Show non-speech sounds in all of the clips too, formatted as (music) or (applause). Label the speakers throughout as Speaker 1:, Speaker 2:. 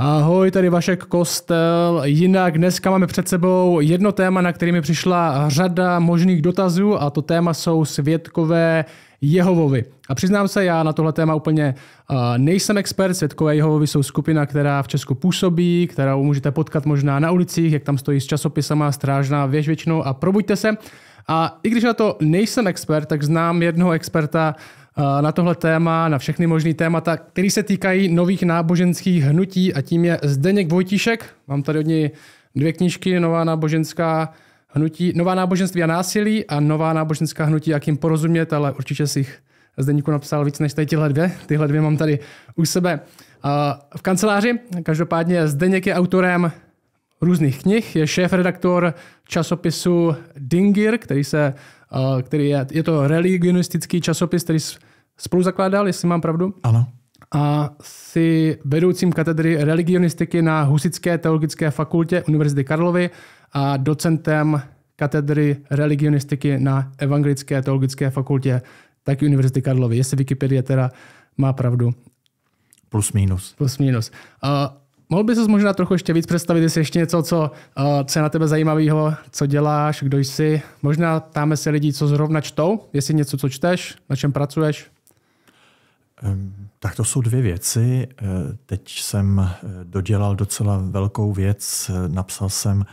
Speaker 1: Ahoj, tady Vašek Kostel. Jinak dneska máme před sebou jedno téma, na kterými mi přišla řada možných dotazů a to téma jsou světkové Jehovovi. A přiznám se, já na tohle téma úplně uh, nejsem expert. Světkové Jehovovi jsou skupina, která v Česku působí, kterou můžete potkat možná na ulicích, jak tam stojí s časopisama, strážná věž většinou a probuďte se. A i když na to nejsem expert, tak znám jednoho experta, Eh, na tohle téma, na všechny možné témata, které se týkají nových náboženských hnutí a tím je Zdeněk Vojtíšek. Mám tady od něj dvě knížky, Nová náboženská hnutí, Nová náboženství a násilí a Nová náboženská hnutí, jak jim porozumět, ale určitě si jich Zdeníku napsal víc než tady tyhle dvě. Tyhle dvě mám tady u sebe eh, v kanceláři. Každopádně Zdeněk je autorem různých knih, je šéf-redaktor časopisu Dingir, který se Eh, který je, je to religionistický časopis, který spolu zakládal, jestli mám pravdu. Ano. A si vedoucím katedry religionistiky na Husické teologické fakultě Univerzity Karlovy a docentem katedry religionistiky na Evangelické teologické fakultě taky Univerzity Karlovy, jestli Wikipedia teda má pravdu.
Speaker 2: Plus minus.
Speaker 1: Plus minus. Uh, Mohl bys se možná trochu ještě víc představit, jestli ještě něco, co, eh, co je na tebe zajímavého, co děláš, kdo jsi. Možná ptáme se lidí, co zrovna čtou, jestli něco, co čteš, na čem
Speaker 2: pracuješ. Tak to jsou dvě věci. Eh, teď jsem eh, dodělal docela velkou věc. Napsal jsem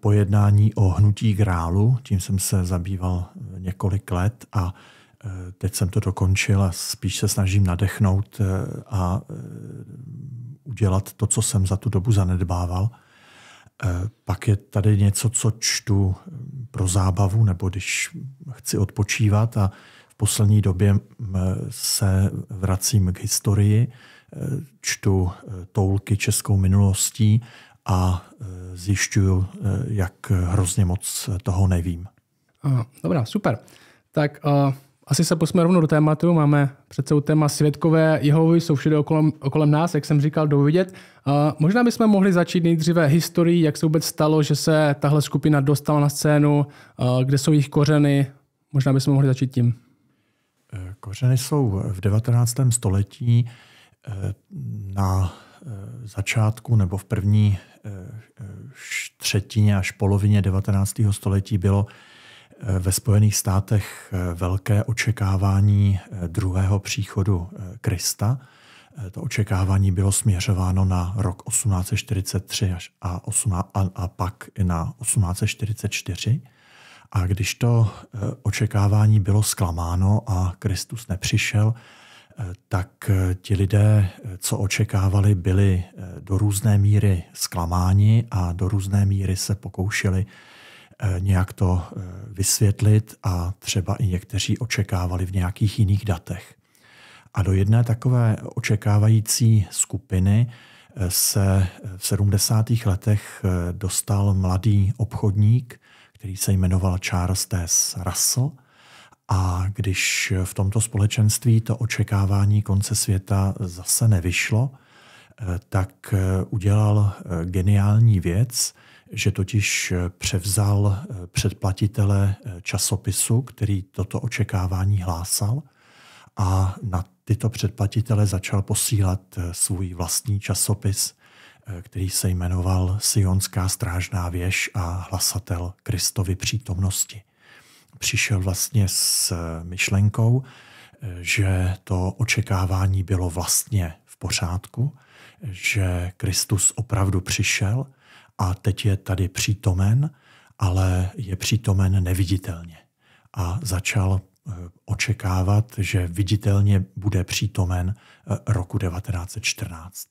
Speaker 2: pojednání o hnutí grálu, tím jsem se zabýval několik let a teď jsem to dokončil a spíš se snažím nadechnout a udělat to, co jsem za tu dobu zanedbával. Eh, pak je tady něco, co čtu eh, pro zábavu nebo když chci odpočívat a v poslední době eh, se vracím k historii, čtu toulky českou minulostí a zjišťuju, jak hrozně moc toho nevím.
Speaker 1: Dobrá, super. Tak uh... Asi se pusme rovnou do tématu. Máme před sebou téma světkové Jehovy, jsou všude okolem, okolem nás, jak jsem říkal, dovidět. Uh, možná bychom mohli začít nejdříve historií, jak se vůbec stalo, že se tahle skupina dostala na scénu, uh, kde jsou jejich kořeny. Možná bychom mohli začít tím.
Speaker 2: E, kořeny jsou v 19. století e, na e, začátku nebo v první třetině až polovině 19. století bylo ve Spojených státech eh, velké očekávání eh, druhého příchodu eh, Krista. To očekávání bylo směřováno na rok 1843 až a, a, a pak i na 1844. A když to očekávání bylo zklamáno a Kristus nepřišel, tak ti lidé, co očekávali, byli do různé míry zklamáni a do různé míry se pokoušeli Eh, nějak to eh, vysvětlit a třeba i někteří očekávali v nějakých jiných datech. A do jedné takové očekávající skupiny eh, se v 70. letech dostal mladý obchodník, který se jmenoval Charles Tess Russell. A když v tomto společenství to očekávání konce světa zase nevyšlo, tak udělal geniální věc – že totiž eh, převzal eh, předplatitele eh, časopisu, který toto očekávání hlásal a na tyto předplatitele začal posílat svůj vlastní časopis, který se jmenoval Sionská strážná věž a hlasatel Kristovy přítomnosti. Přišel vlastně s myšlenkou, že to očekávání bylo vlastně v pořádku, že Kristus opravdu přišel a teď je tady přítomen, ale je přítomen neviditelně. A začal eh, očekávat, že viditelně bude přítomen eh, roku 1914.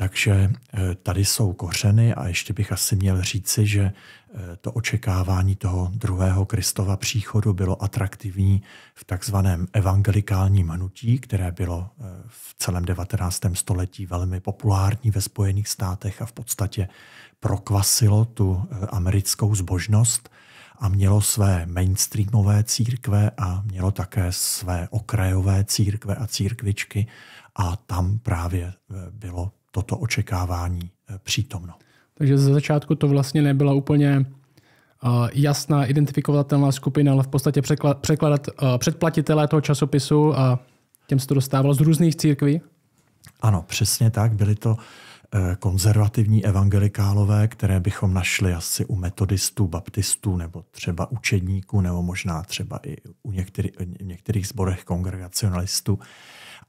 Speaker 2: Takže eh, tady jsou kořeny a ještě bych asi měl říci, že eh, to očekávání toho druhého Kristova příchodu bylo atraktivní v takzvaném evangelikálním hnutí, které bylo eh, v celém 19. století velmi populární ve Spojených státech a v podstatě prokvasilo tu americkou zbožnost a mělo své mainstreamové církve a mělo také své okrajové církve a církvičky a tam právě bylo toto očekávání eh, přítomno.
Speaker 1: Takže ze začátku to vlastně nebyla úplně eh, jasná identifikovatelná skupina, ale v podstatě překlad, překladat eh, předplatitelé toho časopisu a těm se to dostávalo z různých církví?
Speaker 2: Ano, přesně tak. Byly to konzervativní evangelikálové, které bychom našli asi u metodistů, baptistů nebo třeba učedníků, nebo možná třeba i u některý, některých zborech kongregacionalistů.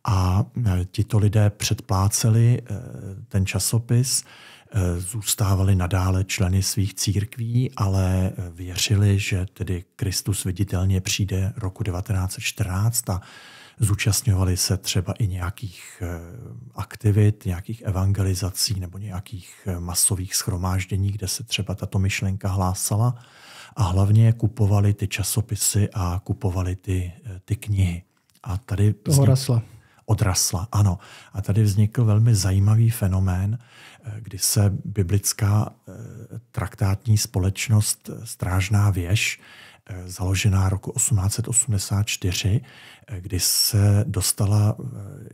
Speaker 2: A e, tito lidé předpláceli e, ten časopis, e, zůstávali nadále členy svých církví, ale věřili, že tedy Kristus viditelně přijde roku 1914 a zúčastňovali se třeba i nějakých aktivit, nějakých evangelizací nebo nějakých masových schromáždění, kde se třeba tato myšlenka hlásala a hlavně kupovali ty časopisy a kupovali ty, ty knihy. A tady... Toho vznik... Rasla odrasla. Ano. A tady vznikl velmi zajímavý fenomén, eh, kdy se biblická eh, traktátní společnost eh, Strážná věž, založená roku 1884, kdy se dostala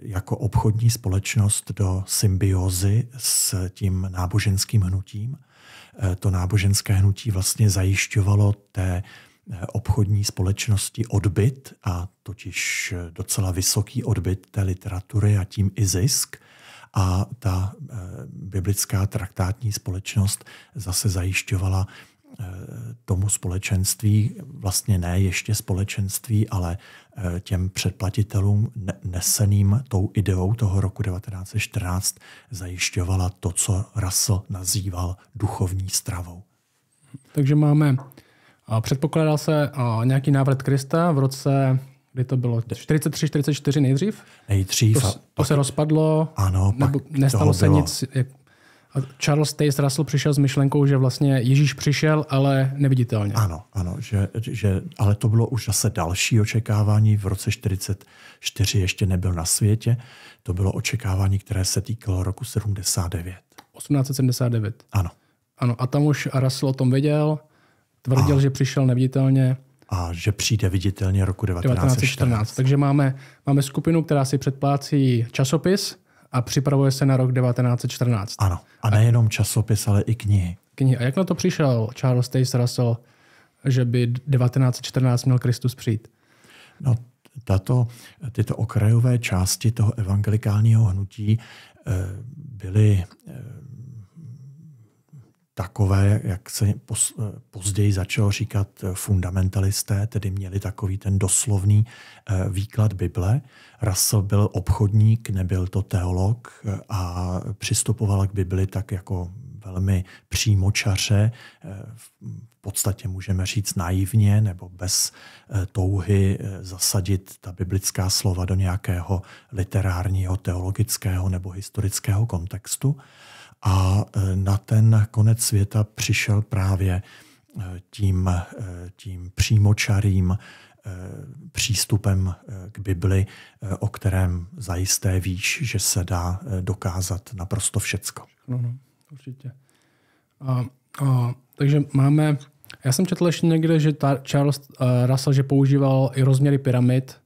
Speaker 2: jako obchodní společnost do symbiozy s tím náboženským hnutím. To náboženské hnutí vlastně zajišťovalo té obchodní společnosti odbyt, a totiž docela vysoký odbyt té literatury a tím i zisk. A ta eh, biblická traktátní společnost zase zajišťovala eh, tomu společenství, vlastně ne ještě společenství, ale eh, těm předplatitelům neseným tou ideou toho roku 1914 zajišťovala to, co Russell nazýval duchovní stravou.
Speaker 1: Takže máme Předpokládal se nějaký návrat Krista v roce, kdy to bylo 43, 44 nejdřív?
Speaker 2: Nejdřív. To,
Speaker 1: to se rozpadlo. Ano, pak nestalo se bylo. nic. Jak, Charles Taze Russell přišel s myšlenkou, že vlastně Ježíš přišel, ale
Speaker 2: neviditelně. Ano, ano, že, že, ale to bylo už zase další očekávání. V roce 44 ještě nebyl na světě. To bylo očekávání, které se týkalo roku 79.
Speaker 1: 1879. Ano. Ano, a tam už Russell o tom věděl tvrdil, a, že přišel neviditelně.
Speaker 2: A že přijde viditelně roku 1914. 1914.
Speaker 1: Takže máme, máme skupinu, která si předplácí časopis a připravuje se na rok 1914. Ano.
Speaker 2: A nejenom časopis, ale i knihy.
Speaker 1: Knihy. A jak na to přišel Charles Taze Russell,
Speaker 2: že by 1914 měl Kristus přijít? No, tato, tyto okrajové části toho evangelikálního hnutí eh, byly eh, takové, jak se eh, později začalo říkat eh, fundamentalisté, tedy měli takový ten doslovný eh, výklad Bible. Russell byl obchodník, nebyl to teolog a přistupoval k Bibli tak jako velmi přímočaře, v podstatě můžeme říct naivně nebo bez touhy zasadit ta biblická slova do nějakého literárního, teologického nebo historického kontextu. A e, na ten konec světa přišel právě e, tím, e, tím přímočarým přístupem k Bibli, o kterém zajisté víš, že se dá dokázat naprosto všecko.
Speaker 1: No, no, určitě. A, a, takže máme, já jsem četl ještě někde, že ta Charles Russell, že používal i rozměry pyramid.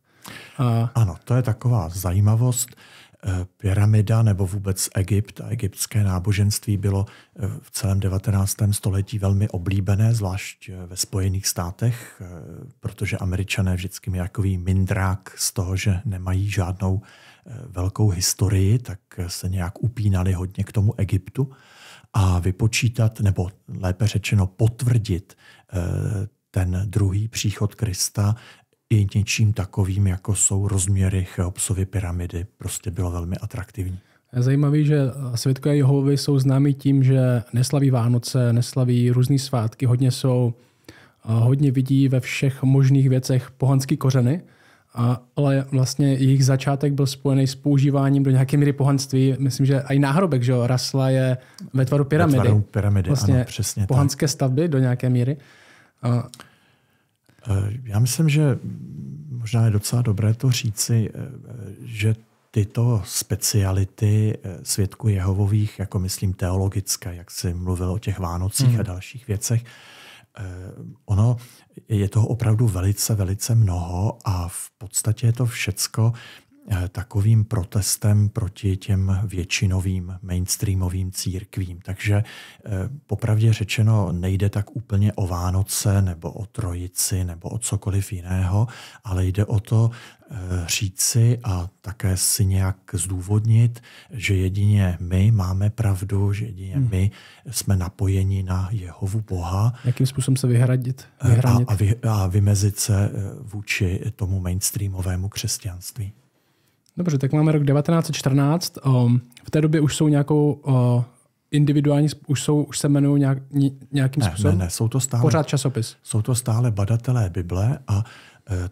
Speaker 2: A... Ano, to je taková zajímavost. Eh, pyramida nebo vůbec Egypt a egyptské náboženství bylo eh, v celém 19. století velmi oblíbené, zvlášť eh, ve Spojených státech, protože američané vždycky měli takový mindrák z toho, že nemají žádnou velkou historii, tak se nějak upínali hodně k tomu Egyptu a vypočítat, nebo lépe řečeno potvrdit ten druhý příchod Krista i něčím takovým, jako jsou rozměry Cheopsovy pyramidy, prostě bylo velmi atraktivní.
Speaker 1: Zajímavý, že eh, světkové Jehovy jsou známi tím, že neslaví Vánoce, neslaví různé svátky, hodně jsou, eh, hodně vidí ve všech možných věcech pohanské kořeny, ale vlastně jejich začátek byl spojený s používáním do nějaké míry pohanství. Myslím, že i náhrobek, že rasla je ve tvaru pyramidy. Ve tvaru pyramidy, vlastně ano, přesně. Pohanské tak. stavby do nějaké míry.
Speaker 2: Eh, já myslím, že možná je docela dobré to říci, eh, že tyto speciality eh, svědku Jehovových, jako myslím teologická, jak jsi mluvil o těch Vánocích hmm. a dalších věcech, ono je toho opravdu velice, velice mnoho a v podstatě je to všecko Eh, takovým protestem proti těm většinovým mainstreamovým církvím. Takže eh, popravdě řečeno nejde tak úplně o Vánoce nebo o Trojici nebo o cokoliv jiného, ale jde o to eh, říci a také si nějak zdůvodnit, že jedině my máme pravdu, že jedině hmm. my jsme napojeni na Jehovu Boha. Jakým způsobem se vyhradit? vyhradit? A, a, vy, a vymezit se vůči tomu mainstreamovému křesťanství.
Speaker 1: Dobře, tak máme rok 1914. Ehm, v té době už jsou nějakou eh, individuální, už, jsou, už se jmenují nějak, nějakým ne, způsobem? Ne, ne, jsou to stále, Pořád
Speaker 2: časopis. Jsou to stále badatelé Bible a eh,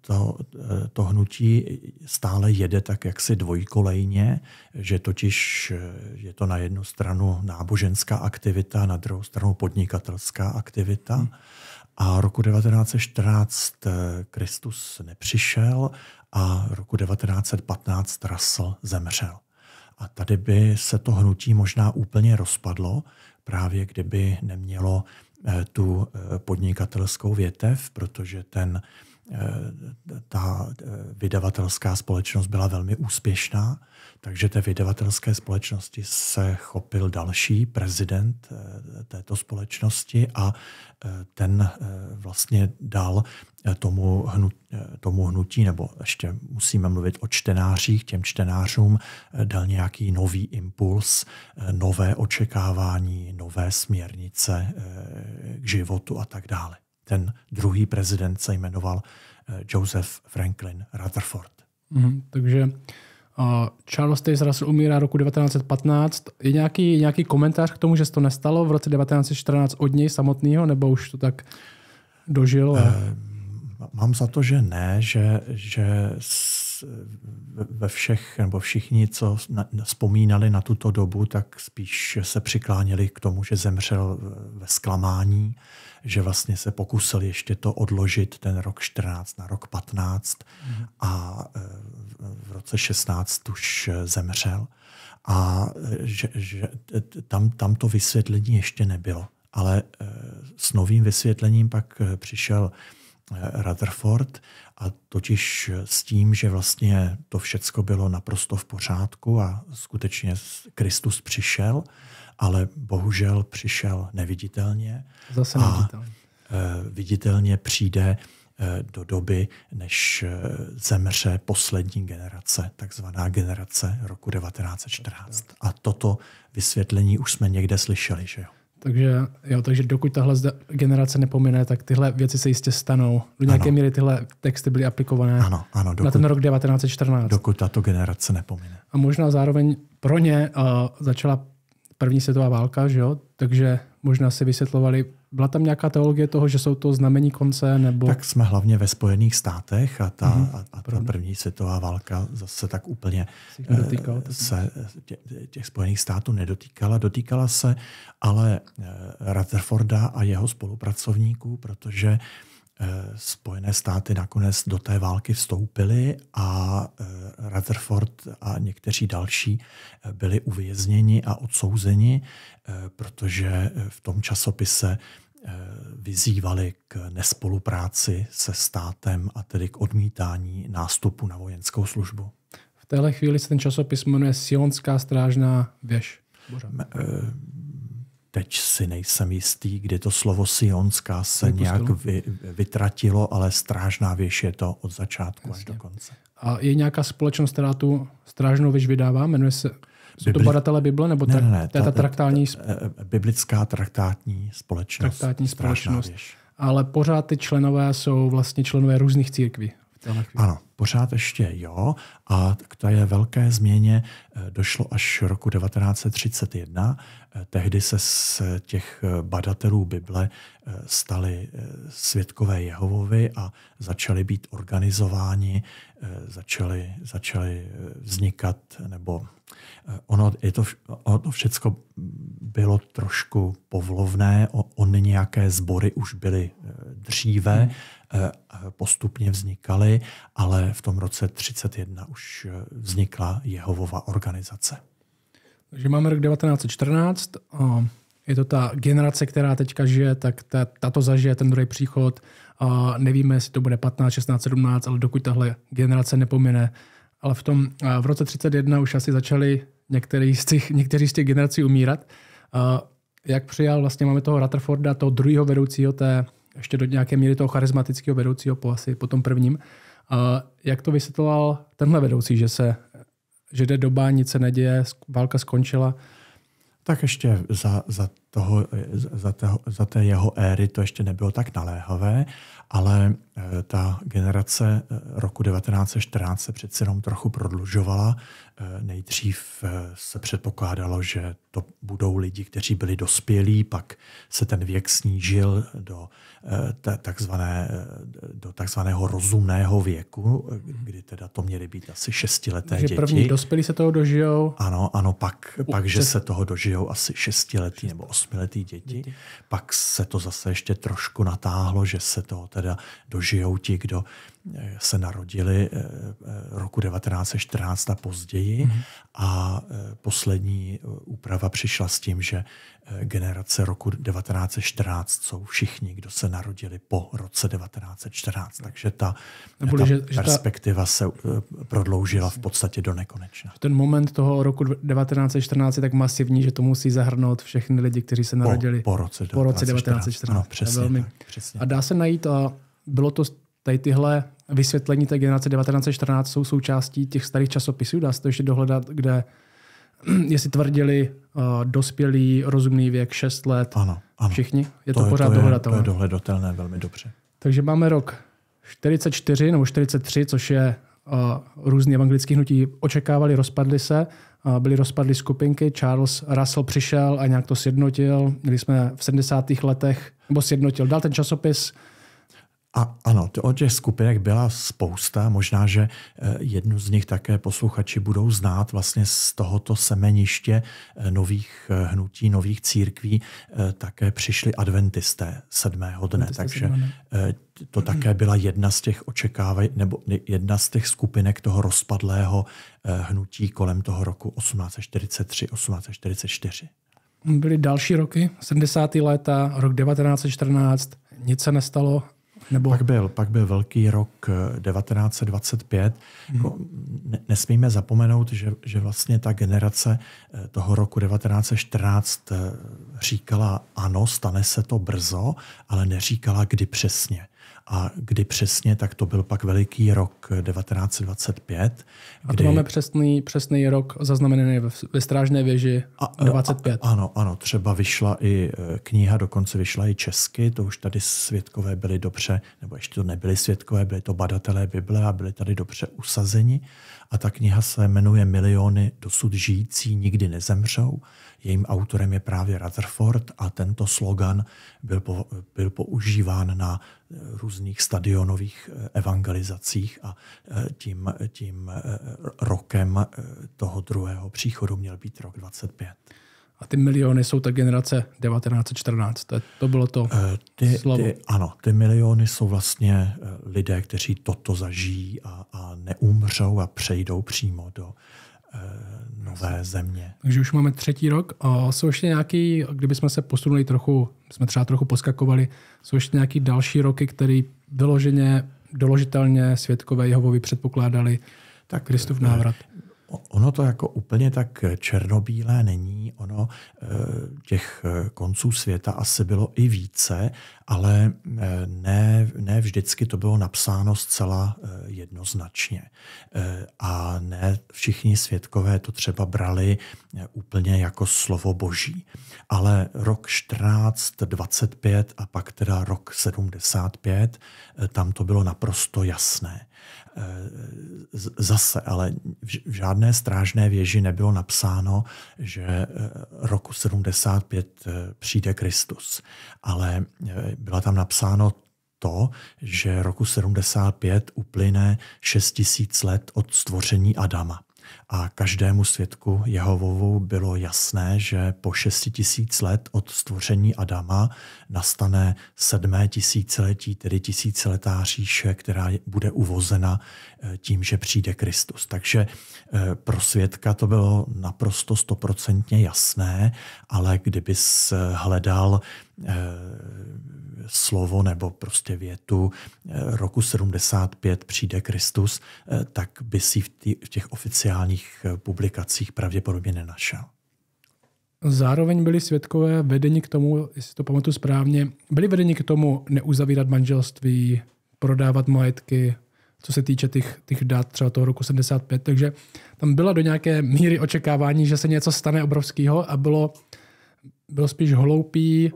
Speaker 2: to, eh, to hnutí stále jede tak jaksi dvojkolejně, že totiž je to na jednu stranu náboženská aktivita, na druhou stranu podnikatelská aktivita. Hmm. A roku 1914 Kristus nepřišel a roku 1915 Russell zemřel. A tady by se to hnutí možná úplně rozpadlo, právě kdyby nemělo eh, tu eh, podnikatelskou větev, protože ten Eh, ta eh, vydavatelská společnost byla velmi úspěšná, takže té vydavatelské společnosti se chopil další prezident eh, této společnosti a ten vlastně dal tomu, hnu, tomu hnutí, nebo ještě musíme mluvit o čtenářích, těm čtenářům dal nějaký nový impuls, nové očekávání, nové směrnice k životu a tak dále ten druhý prezident se jmenoval eh, Joseph Franklin Rutherford.
Speaker 1: Mm, takže uh, Charles Taze Russell umírá roku 1915. Je nějaký, nějaký komentář k tomu, že se to nestalo v roce 1914 od něj samotného, nebo už to tak
Speaker 2: dožilo? Uh, mám za to, že ne, že, že ve všech, nebo všichni, co vzpomínali na tuto dobu, tak spíš se přikláněli k tomu, že zemřel ve zklamání, že vlastně se pokusil ještě to odložit ten rok 14 na rok 15 mhm. a e, v roce 16 už zemřel. A že, že tam, tam to vysvětlení ještě nebylo. Ale e, s novým vysvětlením pak e, přišel Rutherford a totiž s tím, že vlastně to všecko bylo naprosto v pořádku a skutečně Kristus přišel, ale bohužel přišel neviditelně. Zase a neviditelně. Eh, viditelně přijde eh, do doby, než eh, zemře poslední generace, takzvaná generace roku 1914. A toto vysvětlení už jsme někde slyšeli, že jo?
Speaker 1: Takže, jo, takže dokud tahle generace nepomine, tak tyhle věci se jistě stanou. V nějaké ano. míry tyhle texty byly aplikované ano, ano, dokud, na ten rok 1914.
Speaker 2: Dokud tato generace nepomine.
Speaker 1: A možná zároveň pro ně uh, začala první světová válka, že jo? takže možná si vysvětlovali byla tam nějaká teologie toho, že jsou to znamení konce? nebo? Tak
Speaker 2: jsme hlavně ve Spojených státech a ta, mm-hmm, a, a ta první světová válka zase tak úplně dotýkal, eh, tak se těch Spojených států nedotýkala. Dotýkala se ale eh, Rutherforda a jeho spolupracovníků, protože Eh, Spojené státy nakonec do té války vstoupily a eh, Rutherford a někteří další eh, byli uvězněni a odsouzeni, protože v tom časopise vyzývali k nespolupráci se státem a tedy k odmítání nástupu na vojenskou službu.
Speaker 1: V téhle chvíli se ten časopis jmenuje Sionská strážná
Speaker 2: věž teď si nejsem jistý, kdy to slovo sionská se Vypustilo? nějak vy, vytratilo, ale strážná věž je to od začátku Jasně. až do konce.
Speaker 1: A je nějaká společnost, která tu strážnou věž vydává? Jmenuje se Bibli... to badatele Bible? Nebo ne, ne, ne, ta, ta, ta traktální... Ta,
Speaker 2: ta, e, e, biblická traktátní společnost. Traktátní společnost. Věž.
Speaker 1: Ale pořád ty členové jsou vlastně členové různých církví.
Speaker 2: Ano, pořád ještě jo. A k té velké změně e, došlo až roku 1931, Eh, tehdy se z těch eh, badatelů Bible eh, stali světkové Jehovovi a začali být organizováni, začali, začali vznikat, nebo ono, je to, ono to všechno bylo trošku povlovné, ony nějaké sbory už byly dříve, hmm. postupně vznikaly, ale v tom roce 31 už vznikla Jehovova organizace.
Speaker 1: Takže máme rok 1914 a je to ta generace, která teďka žije, tak ta, tato zažije ten druhý příchod. A nevíme, jestli to bude 15, 16, 17, ale dokud tahle generace nepomine. Ale v, tom, v roce 31 už asi začali některý z těch, někteří z těch generací umírat. A jak přijal, vlastně máme toho Rutherforda, toho druhého vedoucího té, ještě do nějaké míry toho charismatického vedoucího po asi po tom prvním. A jak to vysvětloval tenhle vedoucí, že se že jde doba, nic se neděje, válka skončila.
Speaker 2: Tak ještě za, za toho, za, toho, za té jeho éry to ještě nebylo tak naléhavé, ale eh, ta generace eh, roku 1914 se přece jenom trochu prodlužovala. Eh, nejdřív se předpokládalo, že to budou lidi, kteří byli dospělí, pak se ten věk snížil do, takzvané, do takzvaného rozumného věku, kdy teda to měly být asi šestileté Takže děti. První dospělí se toho dožijou. Ano, ano, pak, pak že se toho dožijou asi šestiletí nebo osmiletý děti. děti. Pak se to zase ještě trošku natáhlo, že se to teda dožijou ti, kdo se narodili eh, eh, roku 1914 a později mm-hmm. a eh, poslední úprava přišla s tím, že generace roku 1914 jsou všichni, kdo se narodili po roce 1914. Takže ta, Neboli, no, ta že, perspektiva že ta... se prodloužila v podstatě do nekonečna.
Speaker 1: Ten moment toho roku 1914 je tak masivní, že to musí zahrnout všechny lidi, kteří se narodili po, po, roce, po roce 1914. 1914. Ano, přesně, a velmi... tak, přesně. A dá se najít a bylo to tady tyhle vysvětlení té generace 1914 jsou součástí těch starých časopisů, dá se to ještě dohledat, kde (clears throat) jestli tvrdili uh, dospělý rozumný věk 6 let, ano, ano. všichni, je to, to pořád to je, dohledatelné. To je
Speaker 2: dohledatelné velmi dobře.
Speaker 1: Takže máme rok 44 nebo 43, což je uh, různý evangelický hnutí, očekávali, rozpadli se, uh, byly rozpadly skupinky, Charles Russell přišel a nějak to sjednotil, měli jsme v 70. letech, nebo sjednotil, dal ten časopis
Speaker 2: a ano, to o těch skupinek byla spousta, možná, že eh, jednu z nich také posluchači budou znát vlastně z tohoto semeniště eh, nových eh, hnutí, nových církví, také přišli adventisté sedmého dne, adventisté takže sedmého dne. to také byla jedna z těch očekávaj, nebo jedna z těch skupinek toho rozpadlého hnutí kolem toho roku 1843, 1844.
Speaker 1: Byly další roky, 70. léta, rok 1914, nic
Speaker 2: se nestalo, nebo... Pak, byl, pak byl velký rok 1925. Eh, hmm. Jako, nesmíme zapomenout, že, že vlastně ta generace eh, toho roku 1914 eh, říkala ano, stane se to brzo, ale neříkala kdy přesně. A kdy přesně, tak to byl pak veliký rok 1925. Eh, kdy... A to máme
Speaker 1: přesný, přesný rok zaznamenaný ve, Strážné věži a, 25.
Speaker 2: Eh, a, ano, ano, třeba vyšla i eh, kniha, dokonce vyšla i česky, to už tady světkové byly dobře, nebo ještě to nebyly světkové, byly to badatelé Bible a byli tady dobře usazeni. A ta kniha se jmenuje Miliony dosud žijící nikdy nezemřou. Jejím autorem je právě Rutherford a tento slogan byl, po, byl používán na eh, různých stadionových eh, evangelizacích a eh, tím, tím rokem toho druhého příchodu měl být rok 25.
Speaker 1: A ty miliony jsou ta generace 1914. To bylo to ty, slovo. Ty,
Speaker 2: ano, ty miliony jsou vlastně lidé, kteří toto zažijí a, a neumřou a přejdou přímo do Eh, nové země. Takže už máme třetí rok.
Speaker 1: A jsou ještě nějaký, kdybychom se posunuli trochu, jsme třeba trochu poskakovali, jsou ještě nějaký další roky, které vyloženě, doložitelně světkové Jehovovi předpokládali
Speaker 2: tak Kristův eh, návrat. Ono to jako úplně tak černobílé není, ono eh, těch eh, konců světa asi bylo i více, ale eh, ne, ne vždycky to bylo napsáno zcela jednoznačně. A ne všichni světkové to třeba brali úplně jako slovo boží. Ale rok 1425 a pak teda rok 75, tam to bylo naprosto jasné. Eh, zase, ale v žádné strážné věži nebylo napsáno, že eh, roku 75 eh, přijde Kristus, ale byla tam napsáno to, že roku 75 uplyne 6000 let od stvoření Adama a každému svědku Jehovovou bylo jasné, že po šesti tisíc let od stvoření Adama nastane sedmé tisíciletí, tedy tisíciletá říše, která bude uvozena tím, že přijde Kristus. Takže eh, pro svědka to bylo naprosto stoprocentně jasné, ale kdybys hledal eh, slovo nebo prostě větu eh, roku 75 přijde Kristus, tak by si v těch oficiálních publikacích pravděpodobně nenašel.
Speaker 1: Zároveň byli svědkové vedeni k tomu, jestli to pamatuju správně, byli vedeni k tomu neuzavírat manželství, prodávat majetky, co se týče těch, těch dat třeba toho roku 75, takže tam byla do nějaké míry očekávání, že se něco stane obrovského a bylo, bylo spíš hloupý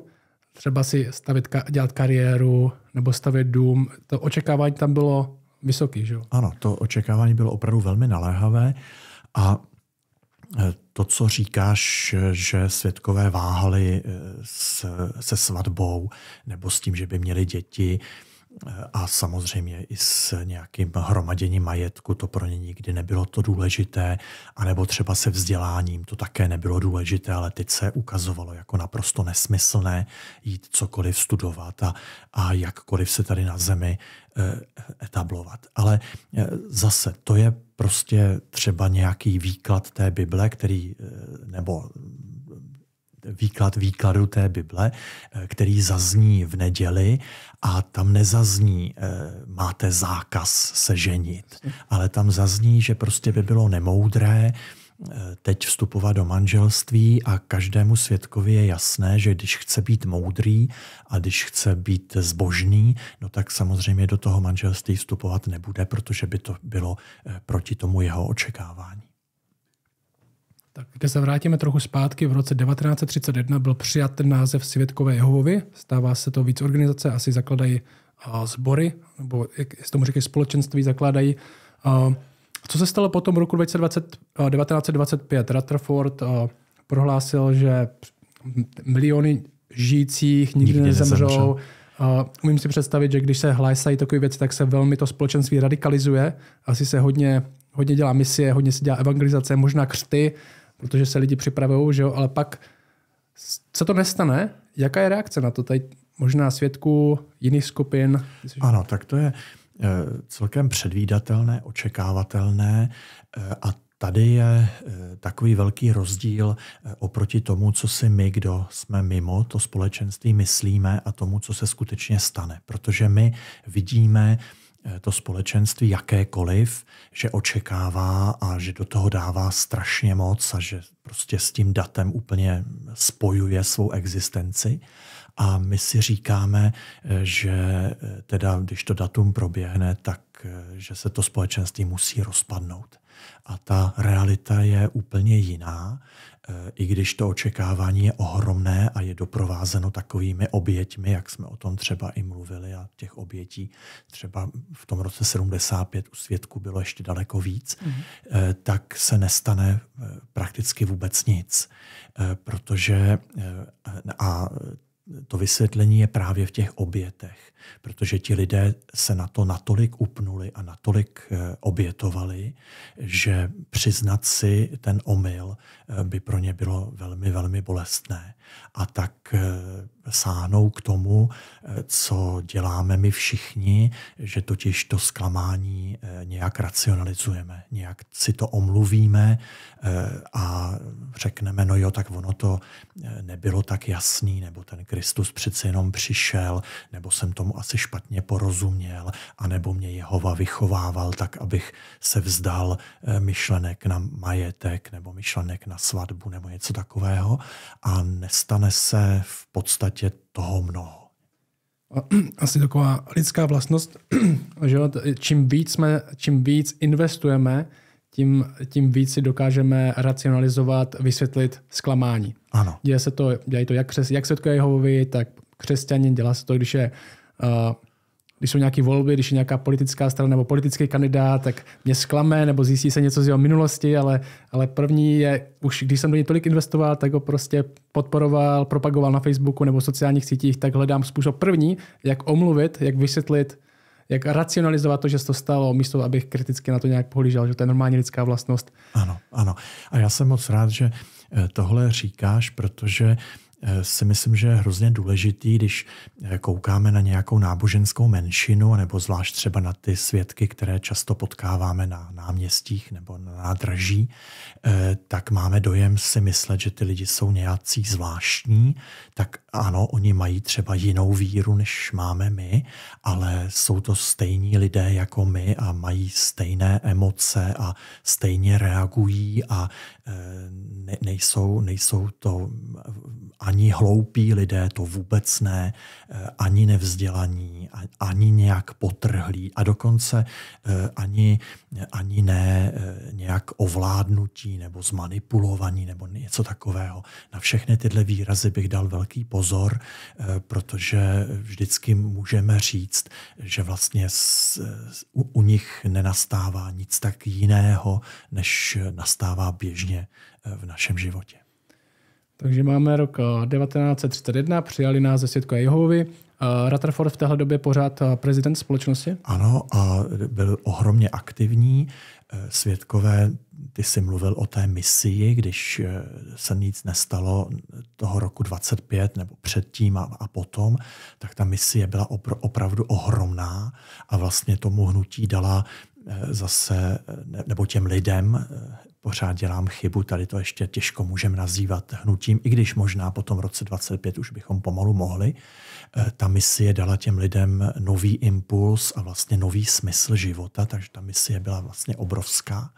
Speaker 1: třeba si stavit, dělat kariéru nebo stavět dům. To očekávání tam bylo vysoké, že jo?
Speaker 2: Ano, to očekávání bylo opravdu velmi naléhavé a e, to, co říkáš, že světkové váhali e, se svatbou nebo s tím, že by měli děti, a samozřejmě i s nějakým hromaděním majetku, to pro ně nikdy nebylo to důležité, anebo třeba se vzděláním, to také nebylo důležité, ale teď se ukazovalo jako naprosto nesmyslné jít cokoliv studovat a, a jakkoliv se tady na zemi eh, etablovat. Ale eh, zase to je prostě třeba nějaký výklad té Bible, který, eh, nebo výklad výkladu té Bible, eh, který zazní v neděli a tam nezazní, eh, máte zákaz se ženit, ale tam zazní, že prostě by bylo nemoudré eh, teď vstupovat do manželství a každému světkovi je jasné, že když chce být moudrý a když chce být zbožný, no tak samozřejmě do toho manželství vstupovat nebude, protože by to bylo proti tomu jeho očekávání
Speaker 1: tak když se vrátíme trochu zpátky, v roce 1931 byl přijat ten název Světkové Jehovovy, stává se to víc organizace, asi zakladají sbory, nebo jak se tomu říkají, společenství zakládají. co se stalo potom v roku 2020, 1925? Rutherford prohlásil, že miliony žijících nikdy, nikdy nezemřou. nezemřou. Uh, umím si představit, že když se hlásají takové věci, tak se velmi to společenství radikalizuje. Asi se hodně, hodně dělá misie, hodně se dělá evangelizace, možná křty. Uh, protože se lidi připravují, že jo, ale pak se to nestane, jaká je reakce na to? Tady možná svědků jiných
Speaker 2: skupin? Ano, tak to je eh, celkem předvídatelné, očekávatelné eh, a tady je eh, takový velký rozdíl oproti tomu, co si my, kdo jsme mimo to společenství, myslíme a tomu, co se skutečně stane. Protože my vidíme Eh, to společenství jakékoliv, že očekává a že do toho dává strašně moc a že prostě s tím datem úplně spojuje svou existenci. A my si říkáme, eh, že eh, teda, když to datum proběhne, tak že se to společenství musí rozpadnout. A ta realita je úplně jiná. Eh, i když to očekávání je ohromné a je doprovázeno takovými oběťmi, jak jsme o tom třeba i mluvili, a těch obětí třeba v tom roce 75 u svědků bylo ještě daleko víc, mm-hmm. tak se nestane eh, prakticky vůbec nic. Protože a to vysvětlení je právě v těch obětech, protože ti lidé se na to natolik upnuli a natolik obětovali, že přiznat si ten omyl by pro ně bylo velmi, velmi bolestné. A tak eh, sáhnou k tomu, eh, co děláme my všichni, že totiž to zklamání eh, nějak racionalizujeme, nějak si to omluvíme a řekneme, no jo, tak ono to nebylo tak jasný, nebo ten Kristus přeci jenom přišel, nebo jsem tomu asi špatně porozuměl, anebo mě Jehova vychovával tak, abych se vzdal myšlenek na majetek nebo myšlenek na na svatbu nebo něco takového a nestane se v podstatě toho mnoho.
Speaker 1: (clears throat) Asi taková lidská vlastnost, (clears throat) že čím víc, jsme, čím víc investujeme, tím, tím víc si dokážeme racionalizovat, vysvětlit zklamání. Ano. Děje se to, dělají to jak, křes, jak světkové Jehovovi, tak křesťanin dělá se to, když je uh, když jsou nějaké volby, když je nějaká politická strana nebo politický kandidát, tak mě zklame nebo zjistí se něco z jeho minulosti, ale, ale první je, už když jsem do něj tolik investoval, tak ho prostě podporoval, propagoval na Facebooku nebo sociálních sítích, tak hledám způsob první, jak omluvit, jak vysvětlit, jak racionalizovat to, že se to stalo, místo abych kriticky na to nějak pohlížel, že to je
Speaker 2: normální lidská vlastnost. Ano, ano. A já jsem moc rád, že eh, tohle říkáš, protože si myslím, že je hrozně důležitý, když eh, koukáme na nějakou náboženskou menšinu, nebo zvlášť třeba na ty svědky, které často potkáváme na náměstích nebo na nádraží, eh, tak máme dojem si myslet, že ty lidi jsou nějací zvláštní. Tak ano, oni mají třeba jinou víru, než máme my, ale jsou to stejní lidé jako my a mají stejné emoce a stejně reagují a eh, nejsou, nejsou to ani ani hloupí lidé, to vůbec ne, eh, ani nevzdělaní, ani nějak potrhlí a dokonce eh, ani, ani ne eh, nějak ovládnutí nebo zmanipulovaní nebo něco takového. Na všechny tyhle výrazy bych dal velký pozor, protože vždycky můžeme říct, že vlastně u nich nenastává nic tak jiného, než nastává běžně v našem životě. Takže
Speaker 1: máme rok 1931, eh, přijali nás ze Světka Jehovy. Eh, Rutherford v téhle době pořád eh, prezident společnosti?
Speaker 2: Ano, a byl ohromně aktivní. Světkové, ty jsi mluvil o té misii, když se nic nestalo toho roku 25 nebo předtím a, a potom, tak ta misie byla opr- opravdu ohromná a vlastně tomu hnutí dala zase, nebo těm lidem, pořád dělám chybu, tady to ještě těžko můžeme nazývat hnutím, i když možná po tom roce 25 už bychom pomalu mohli, Eh, ta misie dala těm lidem nový impuls a vlastně nový smysl života, takže ta misie byla vlastně obrovská.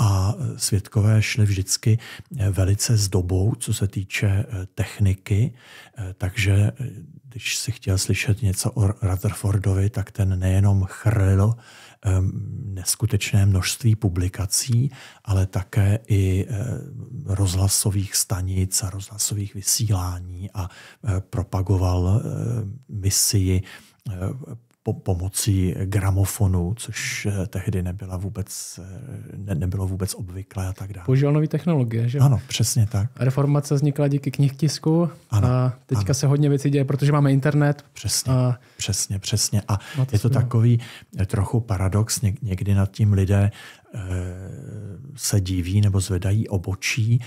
Speaker 2: A eh, světkové šli vždycky eh, velice s dobou, co se týče techniky, takže když si chtěl slyšet něco o Rutherfordovi, tak ten nejenom chrlil ehm, neskutečné množství publikací, ale také i rozhlasových stanic a rozhlasových vysílání a propagoval Eh, misii eh, po pomocí gramofonu, což eh, tehdy nebyla vůbec, ne, nebylo vůbec obvyklé a tak dále.
Speaker 1: Použil nové technologie, že? Ano,
Speaker 2: přesně tak.
Speaker 1: Reformace vznikla díky knihtisku ano, a teďka ano. se hodně věcí děje, protože máme internet. Přesně, a...
Speaker 2: přesně, přesně. A no to je to svýho. takový trochu paradox, někdy nad tím lidé se diví nebo zvedají obočí,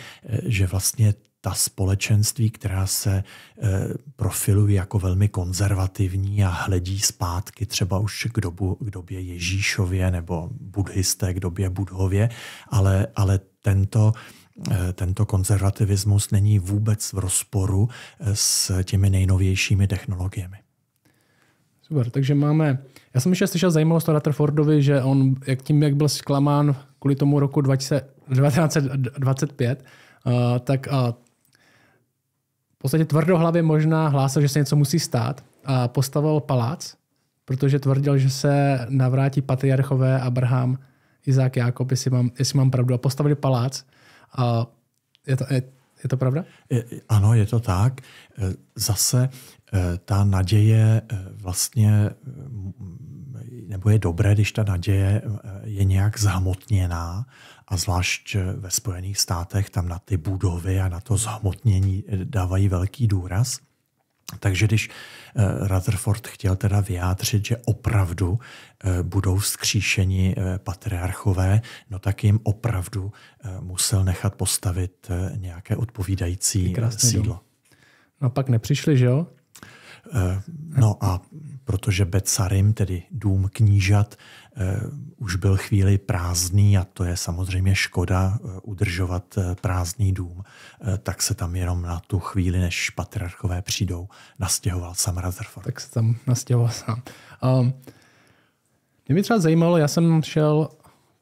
Speaker 2: že vlastně ta společenství, která se eh, profilují jako velmi konzervativní a hledí zpátky třeba už k, dobu, k době Ježíšově nebo buddhisté k době Budhově, ale, ale tento eh, tento konzervativismus není vůbec v rozporu eh, s těmi nejnovějšími technologiemi.
Speaker 1: Super, takže máme... Já jsem ještě slyšel zajímavost o Rutherfordovi, že on, jak tím, jak byl zklamán kvůli tomu roku 20, 1925, uh, tak uh, podstatě tvrdohlavě možná hlásil, že se něco musí stát a postavil palác, protože tvrdil, že se navrátí patriarchové Abraham, Izák, Jakob, jestli mám, jestli mám pravdu, a postavili palác. A je, to, je, je to pravda?
Speaker 2: Je, ano, je to tak. E, zase e, ta naděje e, vlastně, nebo je dobré, když ta naděje je nějak zahmotněná a zvlášť eh, ve Spojených státech tam na ty budovy a na to zhmotnění eh, dávají velký důraz. Takže když eh, Rutherford chtěl teda vyjádřit, že opravdu budou vzkříšeni patriarchové, no tak jim opravdu musel nechat postavit nějaké odpovídající sídlo. Dům.
Speaker 1: No pak nepřišli, že jo?
Speaker 2: No a protože Betsarim, tedy dům knížat, Eh, už byl chvíli prázdný a to je samozřejmě škoda eh, udržovat eh, prázdný dům, tak se tam jenom na tu chvíli, než patriarchové přijdou, nastěhoval sam Rutherford. Tak se tam nastěhoval sám.
Speaker 1: Um, mě by třeba zajímalo, já jsem šel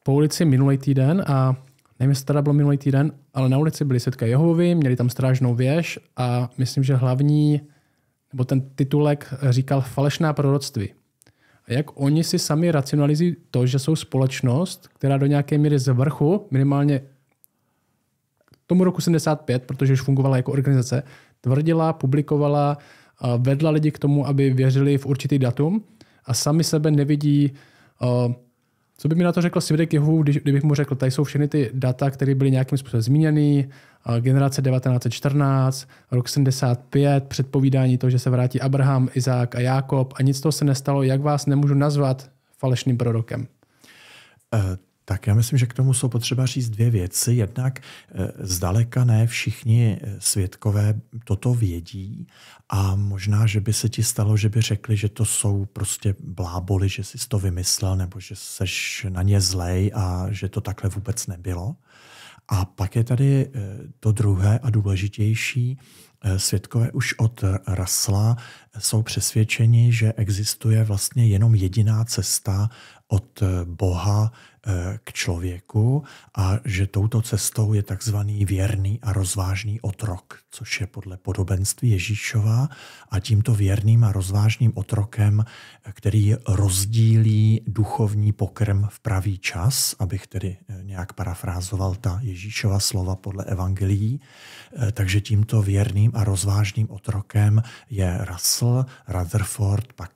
Speaker 1: po ulici minulý týden a nevím, jestli teda bylo minulý týden, ale na ulici byli svědka Jehovovi, měli tam strážnou věž a myslím, že hlavní, nebo ten titulek říkal falešná proroctví jak oni si sami racionalizují to, že jsou společnost, která do nějaké míry z vrchu, minimálně tomu roku 75, protože už fungovala jako organizace, tvrdila, publikovala, vedla lidi k tomu, aby věřili v určitý datum a sami sebe nevidí co by mi na to řekl svědek Jehu, když, kdybych mu řekl, tady jsou všechny ty data, které byly nějakým způsobem zmíněny, generace 1914, rok 75, předpovídání toho, že se vrátí Abraham, Izák a Jákob a nic toho se
Speaker 2: nestalo, jak vás nemůžu nazvat falešným prorokem? Uh, tak já myslím, že k tomu jsou potřeba říct dvě věci. Jednak eh, zdaleka ne všichni eh, světkové toto vědí a možná, že by se ti stalo, že by řekli, že to jsou prostě bláboli, že jsi to vymyslel nebo že seš na ně zlej a že to takhle vůbec nebylo. A pak je tady eh, to druhé a důležitější. Světkové už od Rasla jsou přesvědčeni, že existuje vlastně jenom jediná cesta od Boha Eh, k člověku a že touto cestou je takzvaný věrný a rozvážný otrok, což je podle podobenství Ježíšova a tímto věrným a rozvážným otrokem, eh, který rozdílí duchovní pokrm v pravý čas, abych tedy eh, nějak parafrázoval ta Ježíšova slova podle evangelií, takže tímto věrným a rozvážným otrokem je Russell, Rutherford, pak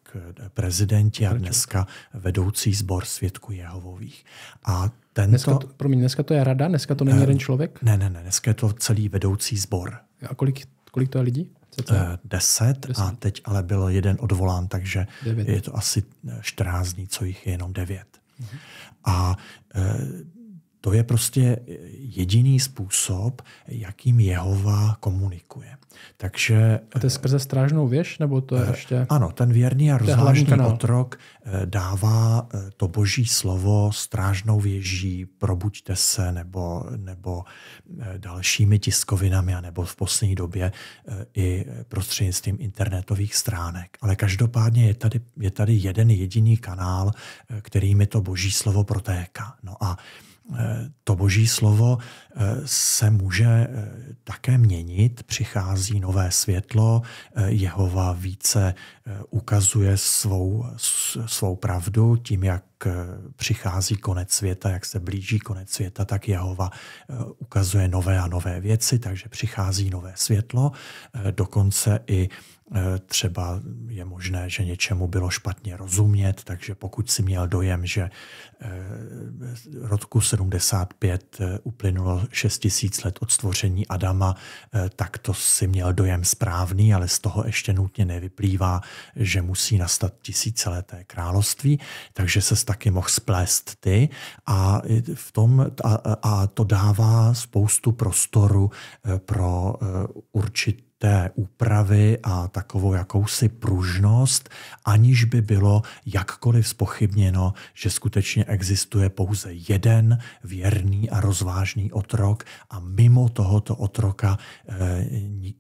Speaker 2: prezidenti a dneska vedoucí sbor světku Jehovových. A tento... Dneska to,
Speaker 1: promiň, dneska to je rada, dneska to není eh, jeden člověk? Ne,
Speaker 2: ne, ne, dneska je to celý vedoucí sbor. A kolik,
Speaker 1: kolik to je lidí? Deset, eh,
Speaker 2: deset a teď ale byl jeden odvolán, takže devět. je to asi 14 eh, dní, co jich je jenom devět. Uh-huh. A to je prostě jediný způsob, jakým Jehova komunikuje. Takže, a to je eh, skrze strážnou věž, nebo to je eh, ještě? Ano, ten věrný a rozvážný otrok eh, dává to boží slovo strážnou věží, probuďte se, nebo, nebo dalšími tiskovinami, nebo v poslední době i prostřednictvím internetových stránek. Ale každopádně je tady, je tady jeden jediný kanál, kterými to boží slovo protéká. No a Eh, to boží slovo eh, se může eh, také měnit, přichází nové světlo, Jehova více ukazuje svou, svou pravdu tím, jak přichází konec světa, jak se blíží konec světa, tak Jehova ukazuje nové a nové věci, takže přichází nové světlo, dokonce i Eh, třeba je možné, že něčemu bylo špatně rozumět, takže pokud si měl dojem, že eh, roku 75 eh, uplynulo 6 tisíc let od stvoření Adama, tak to si měl dojem správný, ale z toho ještě nutně nevyplývá, že musí nastat tisíceleté království, takže se taky mohl splést ty a, v tom, a, a to dává spoustu prostoru pro určit té úpravy a takovou jakousi pružnost, aniž by bylo jakkoliv spochybněno, že skutečně existuje pouze jeden věrný a rozvážný otrok a mimo tohoto otroka e,